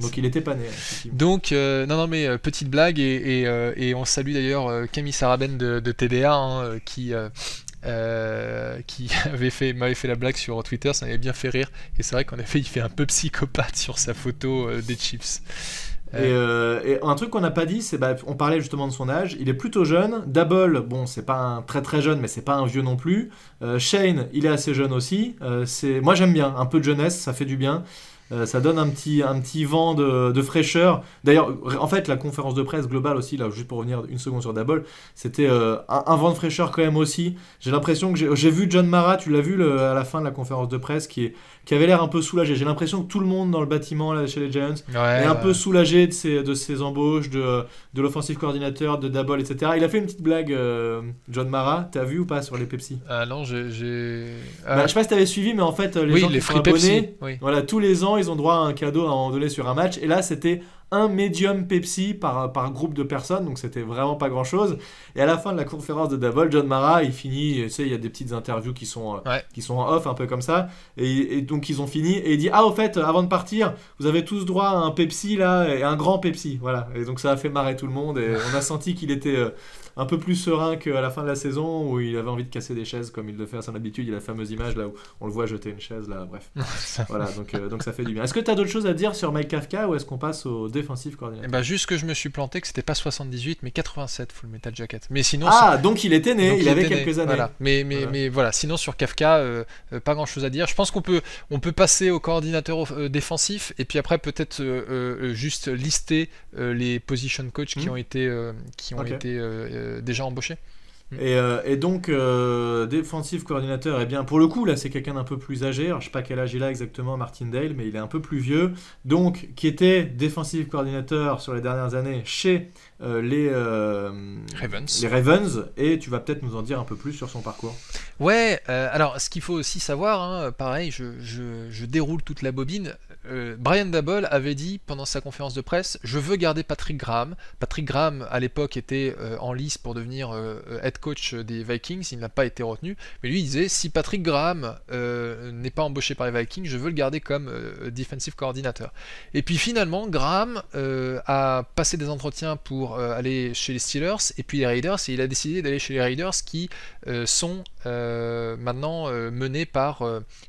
Donc, il n'était pas né. Donc, euh, non, non, mais euh, petite blague, euh, et, on salue d'ailleurs Camille Saraben de, TDA, hein, qui, qui avait fait, m'avait fait la blague sur Twitter, ça m'avait bien fait rire, et c'est vrai qu'en effet, il fait un peu psychopathe sur sa photo des chips. Euh, et, un truc qu'on n'a pas dit, c'est bah, on parlait justement de son âge. Il est plutôt jeune. Dabol, bon, c'est pas un très très jeune, mais c'est pas un vieux non plus. Euh, Shane, il est assez jeune aussi. Euh, moi j'aime bien, un peu de jeunesse, ça fait du bien. ça donne un petit, un petit vent de, fraîcheur. D'ailleurs, en fait, la conférence de presse globale aussi, là, juste pour revenir une seconde sur Dabol, c'était un, vent de fraîcheur quand même aussi. J'ai l'impression que j'ai vu John Mara, tu l'as vu à la fin de la conférence de presse, qui est qui avait l'air un peu soulagé. J'ai l'impression que tout le monde dans le bâtiment là, chez les Giants est un peu soulagé de ses, de embauches, de, de l'offensive coordinateur, de Dabol, etc. Il a fait une petite blague, euh, John Mara, t'as vu ou pas sur les Pepsi Ah non, j'ai. Je euh, Bah, je sais pas si t'avais suivi, mais en fait, euh, les gens qui sont abonnés, voilà, tous les ans, ils ont droit à un cadeau à en donner sur un match. Et là, c'était un médium Pepsi par, par groupe de personnes, donc c'était vraiment pas grand chose. Et à la fin de la conférence de Davol, John Mara, il finit, tu sais, il y a des petites interviews qui sont, euh, qui sont en off, un peu comme ça. Et, donc ils ont fini, et il dit Ah, au fait, avant de partir, vous avez tous droit à un Pepsi là, et un grand Pepsi, voilà. Et donc ça a fait marrer tout le monde, et on a senti qu'il était. Euh, un peu plus serein qu'à la fin de la saison où il avait envie de casser des chaises comme il le fait à son habitude. Il a la fameuse image là où on le voit jeter une chaise, là, bref. voilà, donc, euh, donc ça fait du bien. Est-ce que tu as d'autres choses à dire sur Mike Kafka ou est-ce qu'on passe au défensif coordinateur eh ben, Juste que je me suis planté que c'était pas 78 mais 87 Full Metal Jacket. Mais sinon. Ah, donc il était né, il, avait quelques années. Voilà. Mais, mais, voilà. mais voilà, sinon sur Kafka, euh, euh, pas grand chose à dire. Je pense qu'on peut, on peut passer au coordinateur défensif et puis après peut-être juste lister les position coach qui hmm. ont été, qui ont été euh, déjà embauché. Mm. Euh, et, donc, euh, défensif coordinateur, et eh bien pour le coup, là c'est quelqu'un d'un peu plus âgé. je je sais pas quel âge il a exactement, Martindale, mais il est un peu plus vieux. Donc, qui était défensif coordinateur sur les dernières années chez les, Ravens. les Ravens. Et tu vas peut-être nous en dire un peu plus sur son parcours. Ouais, alors ce qu'il faut aussi savoir, hein, pareil, je, je, je, déroule toute la bobine. Euh, Brian Dabble avait dit pendant sa conférence de presse Je veux garder Patrick Graham. Patrick Graham, à l'époque, était euh, en lice pour devenir euh, head coach des Vikings. Il n'a pas été retenu. Mais lui, il disait Si Patrick Graham n'est pas embauché par les Vikings, je veux le garder comme defensive coordinator. Et puis finalement, Graham a passé des entretiens pour aller chez les Steelers et puis les Raiders. Et il a décidé d'aller chez les Raiders qui sont maintenant menés par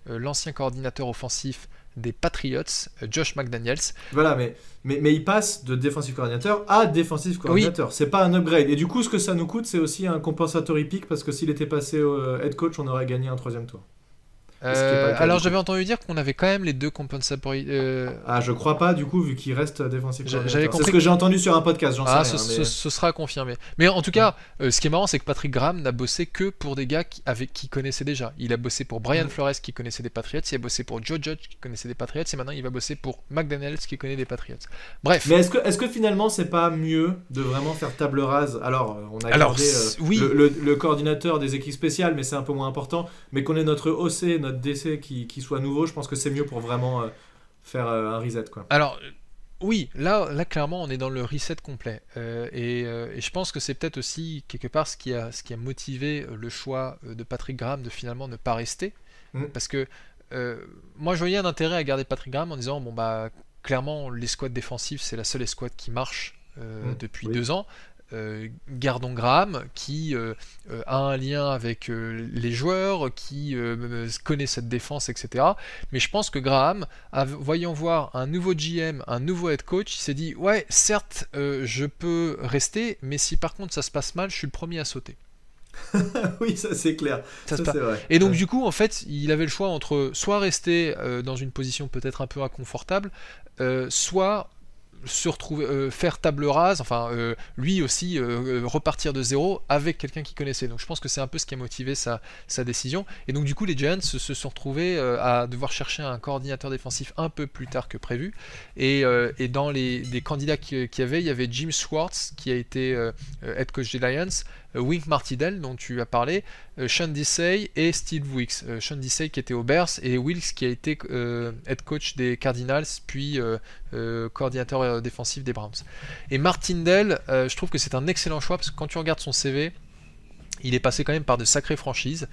l'ancien coordinateur offensif des Patriots, euh, Josh McDaniels. Voilà, mais, mais, mais il passe de défensif coordinateur à défensif coordinateur. C'est pas un upgrade. Et du coup, ce que ça nous coûte, c'est aussi un compensatory pick parce que s'il était passé au euh, head coach, on aurait gagné un troisième tour. Euh, alors j'avais entendu dire qu'on avait quand même les deux compensateurs. Ah je crois pas du coup vu qu'il reste défensif. C'est ce que, j'ai entendu sur un podcast. ah, euh. ce, sera confirmé. Mais en tout cas, mm. euh, ce qui est marrant c'est que Patrick Graham n'a bossé que pour des gars qui connaissaient connaissait déjà. Il a bossé pour Brian mm. Flores qui connaissait des Patriots, il a bossé pour Joe Judge qui connaissait des Patriots et maintenant il va bosser pour McDaniels qui connaît des Patriots. Bref. Mais est-ce que est-ce que finalement c'est pas mieux de vraiment faire table rase Alors on a alors, le, coordinateur des équipes spéciales mais c'est un peu moins important mais qu'on ait notre OC notre d'essai qui, qui, soit nouveau, je pense que c'est mieux pour vraiment euh, faire euh, un reset. Quoi. Alors, euh, oui, là, là, clairement, on est dans le reset complet. et, je pense que c'est peut-être aussi quelque part ce qui, a, ce qui a motivé le choix de Patrick Graham de finalement ne pas rester. Mmh. Parce que moi, je voyais un intérêt à garder Patrick Graham en disant bon, bah, clairement, l'escouade défensive, c'est la seule escouade qui marche. Mmh. depuis deux ans, euh, Gardon Graham qui euh, euh, a un lien avec les joueurs, qui connaît cette défense, etc. Mais je pense que Graham, voyant voir un nouveau GM, un nouveau head coach, il s'est dit ouais certes je peux rester, mais si par contre ça se passe mal, je suis le premier à sauter. oui, ça c'est clair. Et donc du coup, en fait, il avait le choix entre soit rester dans une position peut-être un peu inconfortable, soit se euh, faire table rase, enfin euh, lui aussi euh, repartir de zéro avec quelqu'un qui connaissait. Donc je pense que c'est un peu ce qui a motivé sa, décision. Et donc du coup les Giants se, sont retrouvés à devoir chercher un coordinateur défensif un peu plus tard que prévu. Et, dans les des candidats qu'il y avait, il y avait Jim Schwartz qui a été head coach des Lions, euh, Wink Martindale dont tu as parlé, euh, Sean Dissey et Steve Wicks. Euh, Sean Dissey qui était au Bears et Wilkes qui a été head coach des Cardinals puis coordinateur défensif des Browns. Et Martindale, je trouve que c'est un excellent choix parce que quand tu regardes son CV, il est passé quand même par de sacrées franchises.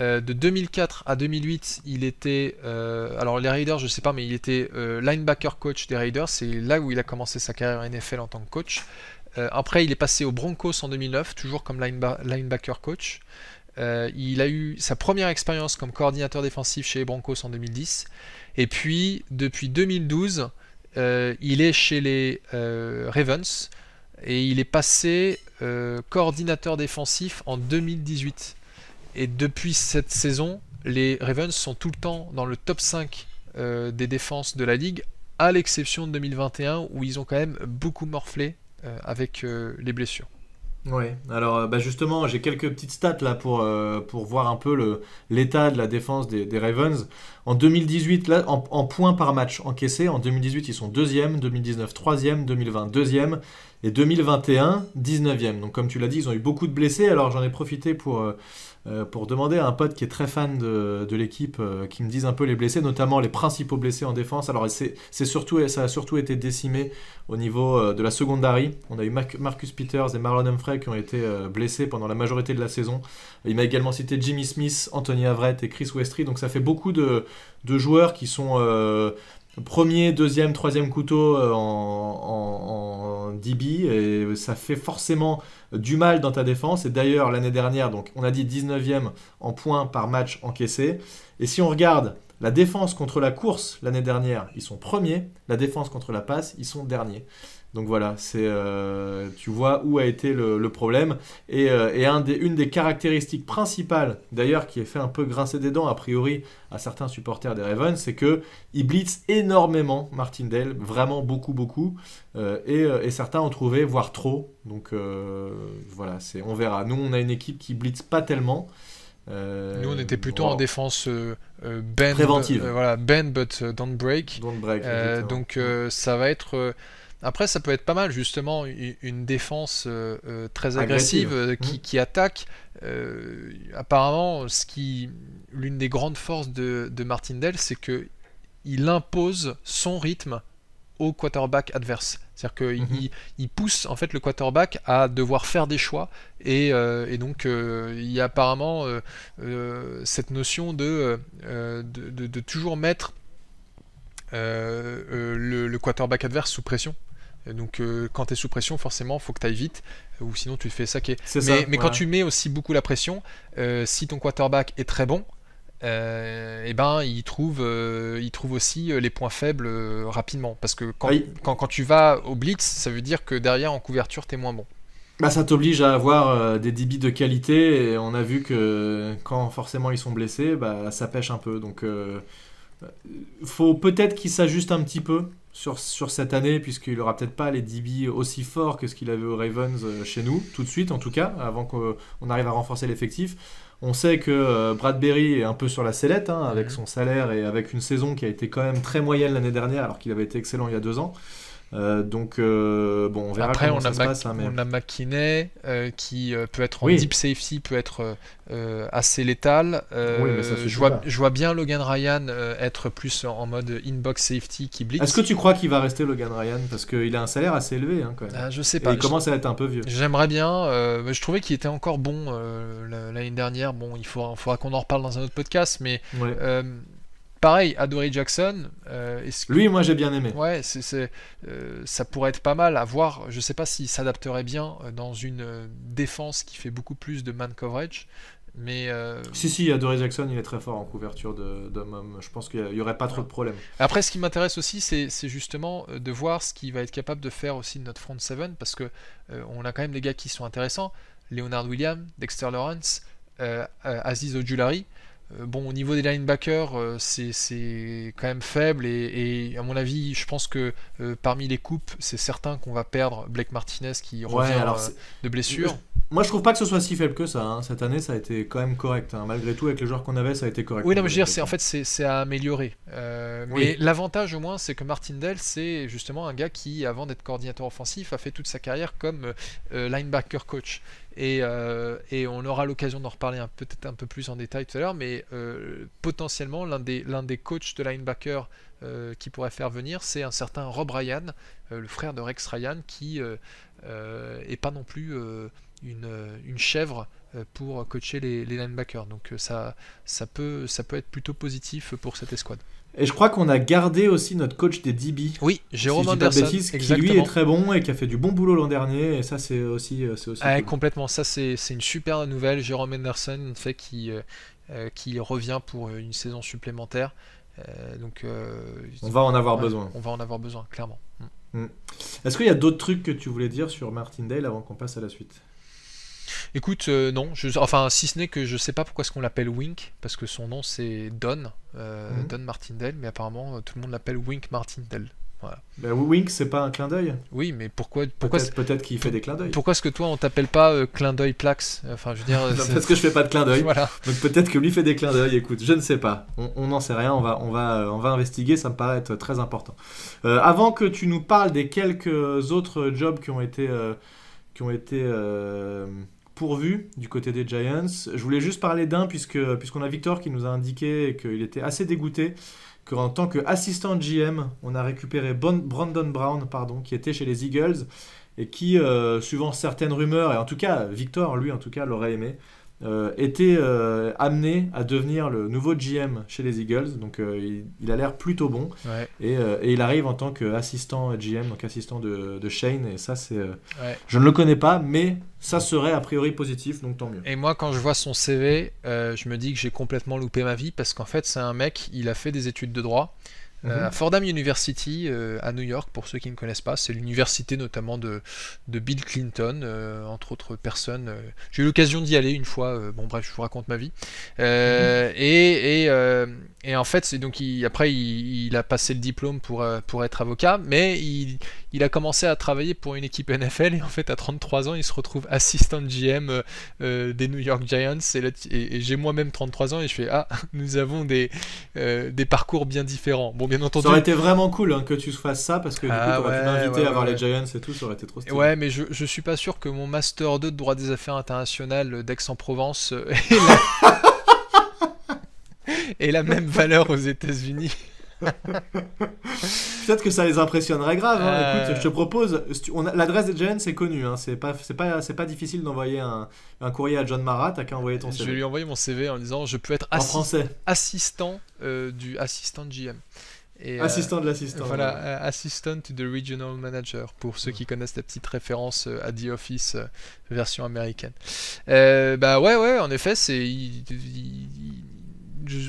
de 2004 à 2008, il était. alors, les Raiders, je ne sais pas, mais il était linebacker coach des Raiders. C'est là où il a commencé sa carrière NFL en tant que coach. Euh, après, il est passé aux Broncos en 2009, toujours comme linebacker coach. Euh, il a eu sa première expérience comme coordinateur défensif chez les Broncos en 2010. Et puis, depuis 2012, euh, il est chez les Ravens. Et il est passé coordinateur défensif en 2018. Et depuis cette saison, les Ravens sont tout le temps dans le top 5 des défenses de la ligue, à l'exception de 2021 où ils ont quand même beaucoup morflé euh, avec euh, les blessures. Oui, alors euh, bah, justement, j'ai quelques petites stats là pour, pour voir un peu l'état de la défense des, Ravens. En 2018, là, en, points par match encaissés, en 2018, ils sont deuxième, 2019, troisième, 2020, deuxième, et 2021, 19e. Donc comme tu l'as dit, ils ont eu beaucoup de blessés, alors j'en ai profité pour... Euh, pour demander à un pote qui est très fan de, l'équipe euh, qui me dise un peu les blessés, notamment les principaux blessés en défense. Alors c'est surtout, ça a surtout été décimé au niveau euh, de la secondary. On a eu Marcus Peters et Marlon Humphrey qui ont été blessés pendant la majorité de la saison. Il m'a également cité Jimmy Smith, Anthony Avrett et Chris Westry. Donc ça fait beaucoup de, joueurs qui sont premier, deuxième, troisième couteau en, en DB et ça fait forcément du mal dans ta défense. Et d'ailleurs, l'année dernière, donc on a dit 19e en points par match encaissé. Et si on regarde la défense contre la course l'année dernière, ils sont premiers. La défense contre la passe, ils sont derniers. Donc voilà, c'est, euh, tu vois où a été le, problème. Et, euh, une des caractéristiques principales, d'ailleurs, qui a fait un peu grincer des dents, a priori, à certains supporters des Ravens, c'est que il blitz énormément Martindale, vraiment beaucoup, beaucoup. Euh, et, certains ont trouvé, voire trop. Donc voilà, c'est, on verra. Nous, on a une équipe qui blitz pas tellement. Nous, on était plutôt en oh. défense ben Préventive. voilà, but don't break. break donc, ça va être après, ça peut être pas mal, justement, une défense euh, euh, très agressive, euh, mmh. Qui, attaque. apparemment, ce qui l'une des grandes forces de, de Martindale, c'est que il impose son rythme au quarterback adverse. C'est-à-dire qu'il mmh. pousse en fait le quarterback à devoir faire des choix et, donc il y a apparemment cette notion de de, toujours mettre le, quarterback adverse sous pression. Euh, donc euh, quand tu es sous pression, forcément, faut que tu ailles vite, euh, ou sinon tu fais saquer. Mais, mais quand tu mets aussi beaucoup la pression, si ton quarterback est très bon, et eh ben il trouve, il trouve aussi les points faibles rapidement. Parce que quand, tu vas au blitz, ça veut dire que derrière en couverture, tu es moins bon. Bah, ça t'oblige à avoir des débits de qualité, on a vu que quand forcément ils sont blessés, bah, ça pêche un peu. Donc faut peut-être qu'ils s'ajustent un petit peu sur, cette année, puisqu'il n'aura peut-être pas les DB aussi forts que ce qu'il avait aux Ravens euh, chez nous, tout de suite en tout cas, avant qu'on arrive à renforcer l'effectif. On sait que euh, Bradbury est un peu sur la sellette, hein, avec son salaire et avec une saison qui a été quand même très moyenne l'année dernière, alors qu'il avait été excellent il y a deux ans. Euh, donc euh, bon, on verra Après, on a hein, On a McKinney euh, qui peut être en oui. deep safety, peut être assez létal. Oui, mais ça je, vois, je, vois, bien Logan Ryan être plus en mode inbox safety qui blitz. Est-ce que tu crois qu'il va rester Logan Ryan parce qu'il a un salaire assez élevé hein, quand même. Ah, je sais pas. il commence à être un peu vieux. J'aimerais bien. je trouvais qu'il était encore bon l'année dernière. Bon, il faudra, qu'on en reparle dans un autre podcast, mais. Pareil, Adoree Jackson. Euh, Lui, moi, j'ai bien aimé. Ouais, euh, ça pourrait être pas mal à voir. Je sais pas s'il s'adapterait bien euh, dans une défense qui fait beaucoup plus de man coverage. Mais Si, si, Adoree Jackson, il est très fort en couverture d'homme homme. Je pense qu'il n'y aurait pas trop de problème Après, ce qui m'intéresse aussi, c'est justement de voir ce qu'il va être capable de faire aussi de notre front 7 parce que on a quand même des gars qui sont intéressants. Leonard Williams, Dexter Lawrence, Aziz Ojulari. Euh, bon, au niveau des linebackers, euh, c'est quand même faible et, à mon avis, je pense que euh, parmi les coupes, c'est certain qu'on va perdre Blake Martinez qui revient de blessure. Moi, je trouve pas que ce soit si faible que ça. Hein. Cette année, ça a été quand même correct. Hein. Malgré tout, avec les joueurs qu'on avait, ça a été correct. Oui, non, mais je veux dire, euh, en fait, c'est à améliorer. Euh, mais l'avantage, au moins, c'est que dell c'est justement un gars qui, avant d'être coordinateur offensif, a fait toute sa carrière comme euh, linebacker coach. Et, on aura l'occasion d'en reparler peut-être un peu plus en détail tout à l'heure, mais potentiellement, l'un des, des coachs de linebacker qui pourrait faire venir, c'est un certain Rob Ryan, le frère de Rex Ryan, qui est pas non plus euh, une, chèvre euh, pour coacher les, linebackers. Donc euh, ça, ça, peut, ça peut être plutôt positif pour cette escouade. Et je crois qu'on a gardé aussi notre coach des DB. Oui, Jérôme Anderson, qui lui est très bon et qui a fait du bon boulot l'an dernier. Et ça, c'est aussi, c'est aussi ah, Complètement, ça c'est, une super nouvelle. Jérôme Anderson, fait qui, qui revient pour une saison supplémentaire. donc, on va en avoir besoin. On va en avoir besoin, clairement. Mm. Mm. Est-ce qu'il y a d'autres trucs que tu voulais dire sur Martindale avant qu'on passe à la suite Écoute, euh, non, enfin si ce n'est que je ne sais pas pourquoi est-ce qu'on l'appelle Wink, parce que son nom c'est Don, euh, mhm. Don Martindale, mais apparemment euh, tout le monde l'appelle Wink Martindale. Voilà. Ben, Wink, c'est pas un clin d'œil. Oui, mais pourquoi, peut-être, qu'il fait des clins d'œil. Pourquoi est-ce que toi on t'appelle pas clin d'œil Plax Enfin, je dire. Ben, parce que je fais pas de clin d'œil. Donc peut-être que lui fait des clins d'œil. Écoute, je ne sais pas. On n'en sait rien. On va, on va, on va investiguer. Ça me paraît être très important. avant que tu nous parles des quelques autres jobs qui ont été, qui ont été pourvu du côté des Giants. Je voulais juste parler d'un, puisqu'on a Victor qui nous a indiqué qu'il était assez dégoûté qu'en tant qu'assistant GM, on a récupéré Brandon Brown, pardon, qui était chez les Eagles, et qui, euh, suivant certaines rumeurs, et en tout cas, Victor, lui, en tout cas, l'aurait aimé, euh, était euh, amené à devenir le nouveau GM chez les Eagles. Donc euh, il, a l'air plutôt bon. Et, il arrive en tant qu'assistant GM, donc assistant de, de Shane. Et ça, c'est. Je ne le connais pas, mais ça serait a priori positif, donc tant mieux. Et moi, quand je vois son CV, je me dis que j'ai complètement loupé ma vie parce qu'en fait, c'est un mec, il a fait des études de droit. Euh, mhm. Fordham University euh, à New York, pour ceux qui ne connaissent pas. C'est l'université notamment de, de, Bill Clinton, euh, entre autres personnes. J'ai eu l'occasion d'y aller une fois, bon bref, je vous raconte ma vie. Mhm. Et, et, en fait, donc après, il, a passé le diplôme pour, pour être avocat, mais il, a commencé à travailler pour une équipe NFL et en fait, à 33 ans, il se retrouve assistant GM des New York Giants. Et, et j'ai moi-même 33 ans et je fais Ah, nous avons des, des parcours bien différents. Bon, ça aurait été vraiment cool hein, que tu fasses ça parce que du ah, pu m'inviter à voir les Giants et tout, ça aurait été trop stylé. Ouais, mais je, suis pas sûr que mon Master 2 de droit des affaires internationales d'Aix-en-Provence euh, ait, la... même valeur aux États-Unis. Peut-être que ça les impressionnerait grave. Hein. Écoute, euh. je te propose. L'adresse des Giants c'est connue, Hein. C'est pas, difficile d'envoyer un, courrier à John Marat. T'as qu'à envoyer ton CV. Je vais lui envoyer mon CV en disant je peux être assistant euh, du assistant GM. Euh, assistant de l'assistant. Voilà, euh, assistant to the regional manager, pour ceux qui connaissent la petite référence euh, à The Office version américaine. bah ouais, ouais, en effet, c'est.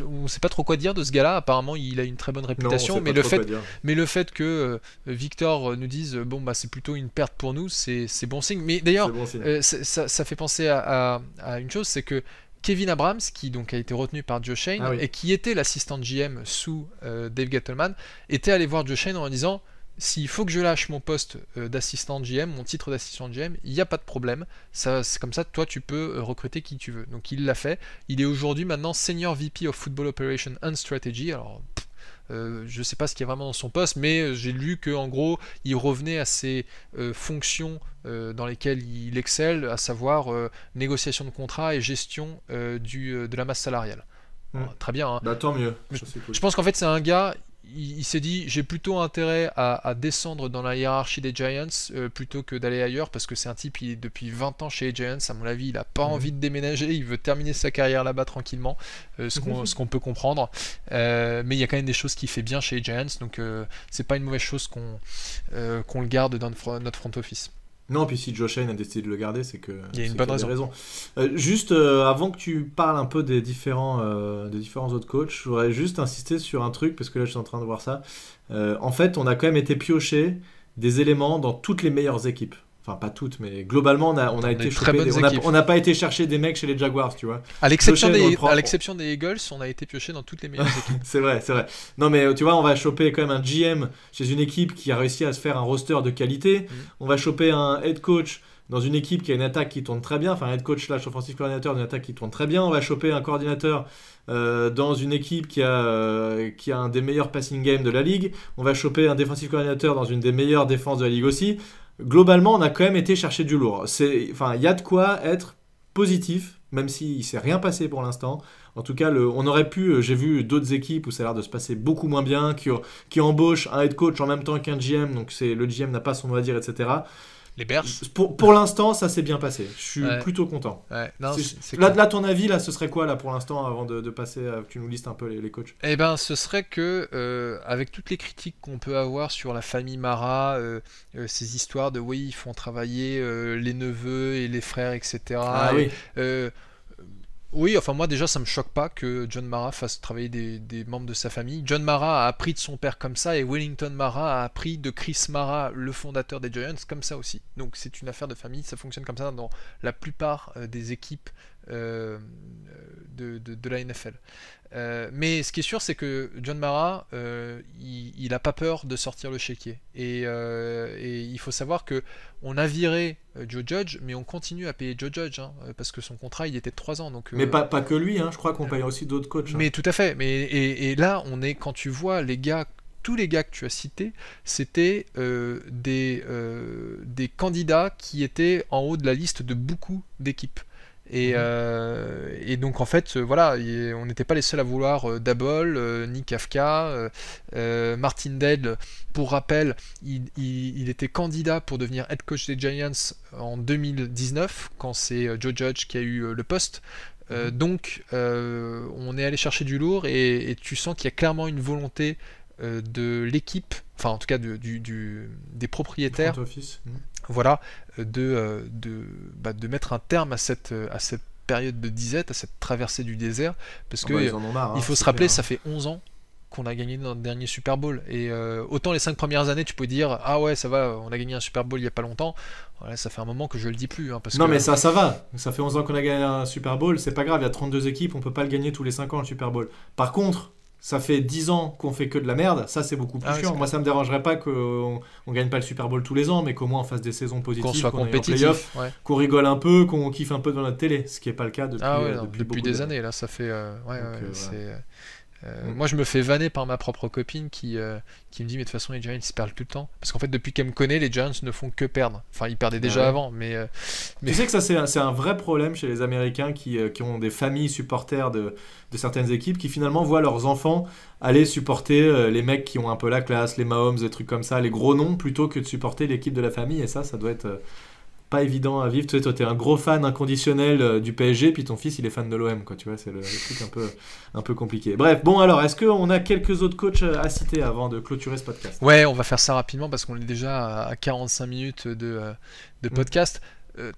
on ne sait pas trop quoi dire de ce gars-là. Apparemment, il a une très bonne réputation, mais le fait, mais le fait que Victor nous dise bon bah c'est plutôt une perte pour nous, c'est bon signe. Mais d'ailleurs, ça, fait penser à une chose, c'est que Kevin Abrams, qui donc a été retenu par Joe Shane, ah et qui était l'assistant GM sous euh, Dave Gettleman, était allé voir Joe Shane en disant s'il faut que je lâche mon poste euh, d'assistant GM, mon titre d'assistant GM, il n'y a pas de problème. Ça, c'est comme ça, toi, tu peux euh, recruter qui tu veux. Donc il l'a fait. Il est aujourd'hui maintenant senior VP of Football Operation and Strategy. Alors, euh, je ne sais pas ce qu'il y a vraiment dans son poste, mais euh, j'ai lu qu'en gros, il revenait à ses euh, fonctions dans lesquelles il excelle, à savoir négociation de contrat et gestion du, de la masse salariale. Hmm. très bien. Hein. Bah, tant mieux. je pense qu'en fait, c'est un gars, il, s'est dit j'ai plutôt intérêt à, descendre dans la hiérarchie des Giants euh, plutôt que d'aller ailleurs parce que c'est un type qui est depuis 20 ans chez les Giants à mon avis il a pas mhm. envie de déménager il veut terminer sa carrière là-bas tranquillement euh, mhm. ce qu'on peut comprendre euh, mais il y a quand même des choses qu'il fait bien chez les Giants donc c'est pas une mauvaise chose qu'on le garde dans notre front office non, puis si Josh a décidé de le garder, c'est que. Il y a une bonne raison. Euh, juste euh, avant que tu parles un peu des différents, euh, des différents autres coachs, je voudrais juste insister sur un truc, parce que là je suis en train de voir ça. en fait, on a quand même été pioché des éléments dans toutes les meilleures équipes. Enfin, pas toutes, mais globalement, on a, été des, on n'a pas été chercher des mecs chez les Jaguars, tu vois. À l'exception des, à des Eagles, on a été pioché dans toutes les meilleures équipes. c'est vrai, c'est vrai. Non, mais tu vois, on va choper quand même un GM chez une équipe qui a réussi à se faire un roster de qualité. Mm. On va choper un head coach dans une équipe qui a une attaque qui tourne très bien, enfin un head coach slash offensive coordinateur d'une attaque qui tourne très bien, on va choper un coordinateur euh, dans une équipe qui a, euh, qui a un des meilleurs passing games de la ligue, on va choper un défensif coordinateur dans une des meilleures défenses de la ligue aussi, globalement, on a quand même été chercher du lourd. Enfin, il y a de quoi être positif, même s'il ne s'est rien passé pour l'instant. En tout cas, on aurait pu, euh, j'ai vu d'autres équipes où ça a l'air de se passer beaucoup moins bien, qui, embauchent un head coach en même temps qu'un GM, donc c'est le GM n'a pas son mot à dire, etc les Pour, pour l'instant, ça s'est bien passé. Je suis plutôt content. là, là, ton avis, là, ce serait quoi, là, pour l'instant, avant de, passer, à, tu nous listes un peu les, coachs Eh ben, ce serait que, euh, avec toutes les critiques qu'on peut avoir sur la famille Mara, euh, euh, ces histoires de oui, ils font travailler les neveux et les frères, etc. Ah, oui oui, enfin moi déjà ça me choque pas que John Mara fasse travailler des, membres de sa famille. John Mara a appris de son père comme ça et Wellington Mara a appris de Chris Mara, le fondateur des Giants, comme ça aussi. Donc c'est une affaire de famille, ça fonctionne comme ça dans la plupart euh, des équipes euh, euh, de, la NFL. Euh, mais ce qui est sûr, c'est que John Mara, euh, il n'a pas peur de sortir le chéquier. Euh, et, il faut savoir que on a viré Joe Judge, mais on continue à payer Joe Judge, hein, parce que son contrat, il était de 3 ans. mais pas, que lui, hein, je crois qu'on paye aussi d'autres coachs. Hein. Mais tout à fait. Mais, et, là, on est, quand tu vois les gars, tous les gars que tu as cités, c'était des, des candidats qui étaient en haut de la liste de beaucoup d'équipes. Mhm. Euh, et, donc en fait, euh, voilà, on n'était pas les seuls à vouloir euh, Dabol, ni Kafka, Martin Dell, Pour rappel, il, était candidat pour devenir head coach des Giants en 2019, quand c'est Joe Judge qui a eu le poste. Mhm. donc on est allé chercher du lourd et, et tu sens qu'il y a clairement une volonté euh, de l'équipe, enfin en tout cas de, du, des propriétaires, hmm. voilà, euh, de, euh, de, bah, de, mettre un terme à cette, à cette période de disette, à cette traversée du désert, parce que ah bah, hein, il faut se rappeler, hein. ça fait 11 ans qu'on a gagné notre dernier Super Bowl. Et autant les 5 premières années, tu peux dire Ah ouais, ça va, on a gagné un Super Bowl il n'y a pas longtemps. ça fait un moment que je le dis plus. Hein, parce non, mais ça, ça va. Ça fait 11 ans qu'on a gagné un Super Bowl. C'est pas grave, il y a 32 équipes, on peut pas le gagner tous les 5 ans le Super Bowl. Par contre, ça fait 10 ans qu'on fait que de la merde, ça c'est beaucoup plus ah Moi ça me dérangerait pas qu'on euh, on gagne pas le Super Bowl tous les ans, mais qu'au moins on fasse des saisons positives, qu'on soit qu qu'on rigole un peu, qu'on kiffe un peu dans notre télé, ce qui n'est pas le cas depuis, ah euh, beaucoup. des années. Là, ça fait. Euh, euh, mm. Moi, je me fais vanner par ma propre copine qui, euh, me dit, mais de toute façon, les Giants, ils perdent tout le temps. Parce qu'en fait, depuis qu'elle me connaît, les Giants ne font que perdre. Enfin, ils perdaient déjà avant, mais, euh, mais... Tu sais que ça, c'est un, vrai problème chez les Américains qui, qui ont des familles supporters de, de, certaines équipes qui finalement voient leurs enfants aller supporter les mecs qui ont un peu la classe, les Mahomes, des trucs comme ça, les gros noms, plutôt que de supporter l'équipe de la famille. Et ça, ça doit être pas évident à vivre. Tu es un gros fan inconditionnel euh, du PSG, puis ton fils, il est fan de l'OM, Tu vois, c'est le, truc un peu, un peu compliqué. Bref, bon, alors, est-ce qu'on a quelques autres coachs euh, à citer avant de clôturer ce podcast Ouais, on va faire ça rapidement parce qu'on est déjà à 45 minutes de, euh, mm. podcast.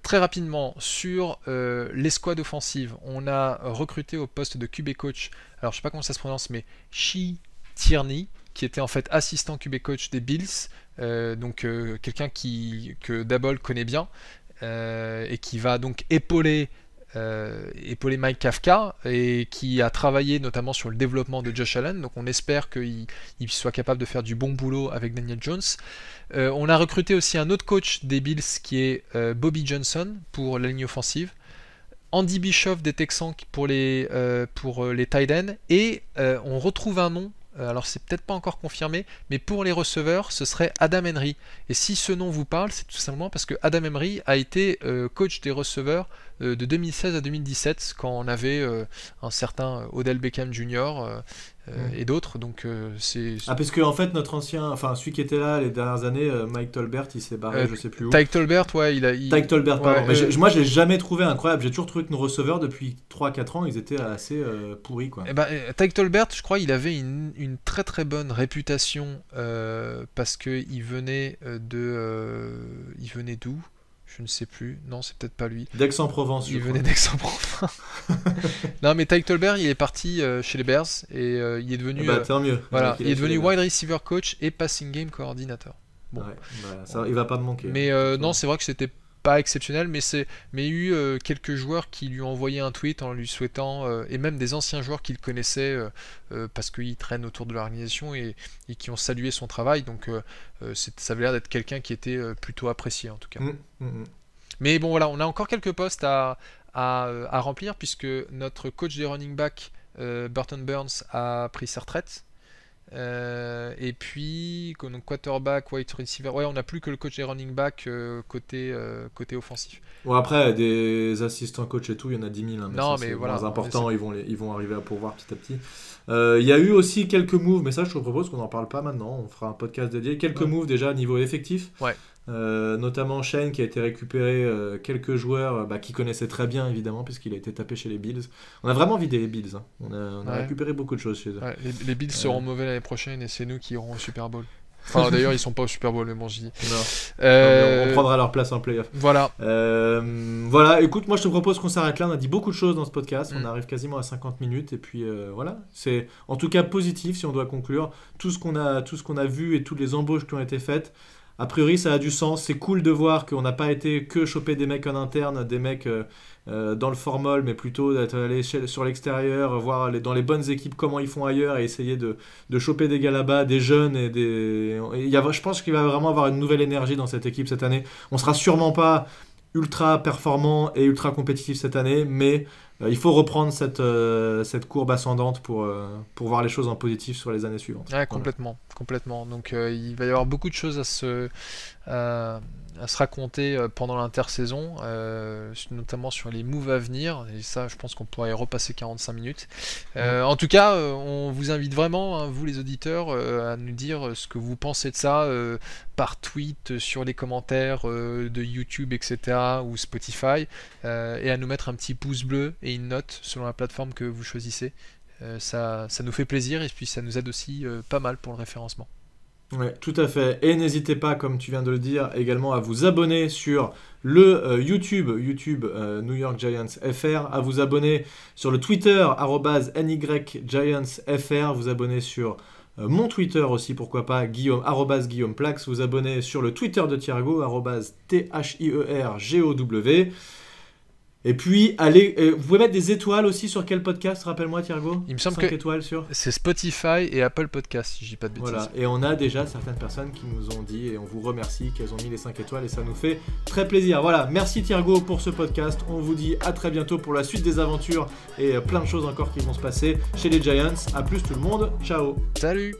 très rapidement, sur les l'escouade offensive, on a recruté au poste de QB coach, alors je sais pas comment ça se prononce, mais Chi Tierney, qui était en fait assistant QB coach des Bills, euh, donc euh, quelqu'un qui, que Dabol connaît bien, euh, et qui va donc épauler Mike Kafka et qui a travaillé notamment sur le développement de Josh Allen. Donc on espère qu'il soit capable de faire du bon boulot avec Daniel Jones. on a recruté aussi un autre coach des Bills qui est Bobby Johnson pour la ligne offensive. Andy Bischoff des Texans pour les, pour les Et on retrouve un nom euh, alors c'est peut-être pas encore confirmé, mais pour les receveurs, ce serait Adam Henry. Et si ce nom vous parle, c'est tout simplement parce que Adam Henry a été euh, coach des receveurs euh, de 2016 à 2017, quand on avait un certain Odell Beckham Jr. Euh, et d'autres. Donc euh, c'est. Ah parce que en fait notre ancien, enfin celui qui était là les dernières années, euh, Mike Tolbert, il s'est barré, je sais plus où. Mike Tolbert, ouais, il a. Tolbert, pardon. Mais moi j'ai jamais trouvé incroyable. J'ai toujours trouvé que nos receveurs depuis 3-4 ans, ils étaient assez pourris quoi. Eh ben, Tyke Tolbert, je crois, il avait une, une très très bonne réputation parce que il venait de, il venait d'où je ne sais plus. Non, c'est peut-être pas lui. D'Aix-en-Provence. Il venait d'Aix-en-Provence. non, mais Ty il est parti euh, chez les Bears et euh, il est devenu. Bah, tant mieux. Voilà, il, est devenu wide receiver coach et passing game coordinateur. Bon. Bah, ça, il va pas me manquer. Mais non, c'est vrai que c'était pas exceptionnel, mais c'est mais eu euh, quelques joueurs qui lui ont envoyé un tweet en lui souhaitant, euh, et même des anciens joueurs qu'il connaissait euh, parce qu'ils traînent autour de l'organisation et, qui ont salué son travail. Donc ça avait l'air d'être quelqu'un qui était plutôt apprécié en tout cas. Mmh, mmh, mmh. Mais bon voilà, on a encore quelques postes à, remplir puisque notre coach des running back Burton Burns a pris sa retraite. Euh, et puis, donc quarterback, wide receiver. Ouais, on n'a plus que le coach et running back euh, côté, euh, côté offensif. Bon, après, des assistants coach et tout, il y en a 10 000. Hein, mais non, mais voilà. important, ils vont, les, ils vont arriver à pourvoir petit à petit. Il y a eu aussi quelques moves, mais ça, je te propose qu'on n'en parle pas maintenant. On fera un podcast dédié. Quelques moves déjà niveau effectif. Ouais. Euh, notamment Shane qui a été récupéré euh, quelques joueurs bah, qui connaissaient très bien évidemment puisqu'il a été tapé chez les Bills. On a vraiment vidé les Bills, hein. on, a, récupéré beaucoup de choses chez eux. les, Bills euh. seront mauvais l'année prochaine et c'est nous qui irons au Super Bowl. Enfin, d'ailleurs, ils sont pas au Super Bowl, mais bon, dis. on prendra leur place en playoff. Voilà. voilà, écoute, moi je te propose qu'on s'arrête là. On a dit beaucoup de choses dans ce podcast. On mm. arrive quasiment à 50 minutes. Et puis voilà. C'est en tout cas positif si on doit conclure. Tout ce qu'on a, tout ce qu'on a vu et toutes les embauches qui ont été faites a priori, ça a du sens. C'est cool de voir qu'on n'a pas été que choper des mecs en interne, des mecs euh, euh, dans le formol, mais plutôt d'être allé sur l'extérieur, voir dans les bonnes équipes comment ils font ailleurs et essayer de, choper des gars là-bas, des jeunes. et des. je pense qu'il va vraiment avoir une nouvelle énergie dans cette équipe cette année. On sera sûrement pas ultra performant et ultra compétitif cette année, mais euh, il faut reprendre cette, euh, cette courbe ascendante pour, euh, pour voir les choses en positif sur les années suivantes. complètement, complètement. Donc il va y avoir beaucoup de choses à se à se raconter euh, pendant l'intersaison, euh, notamment sur les moves à venir. Et ça, je pense qu'on pourrait y repasser 45 minutes. Euh, en tout cas, on vous invite vraiment, hein, vous les auditeurs, à nous dire ce que vous pensez de ça par tweet, sur les commentaires de YouTube, etc. ou Spotify, et à nous mettre un petit pouce bleu et une note selon la plateforme que vous choisissez. ça, ça nous fait plaisir et puis ça nous aide aussi pas mal pour le référencement. Oui, tout à fait. Et n'hésitez pas, comme tu viens de le dire, également à vous abonner sur le euh, YouTube, YouTube euh, New York Giants FR, à vous abonner sur le Twitter, NYGiantsFR, vous abonner sur euh, mon Twitter aussi, pourquoi pas, Guillaume, Guillaume Plax, vous abonner sur le Twitter de Thiergo, T-H-I-E-R-G-O-W. Et puis, allez, euh, vous pouvez mettre des étoiles aussi sur quel podcast Rappelle-moi, Thiergo. Il me semble 5 que étoiles sur. C'est Spotify et Apple Podcast, si je dis pas de bêtises. Voilà, et on a déjà certaines personnes qui nous ont dit, et on vous remercie, qu'elles ont mis les 5 étoiles, et ça nous fait très plaisir. Voilà, merci Thiergo pour ce podcast. On vous dit à très bientôt pour la suite des aventures et euh, plein de choses encore qui vont se passer chez les Giants. À plus tout le monde, ciao. Salut.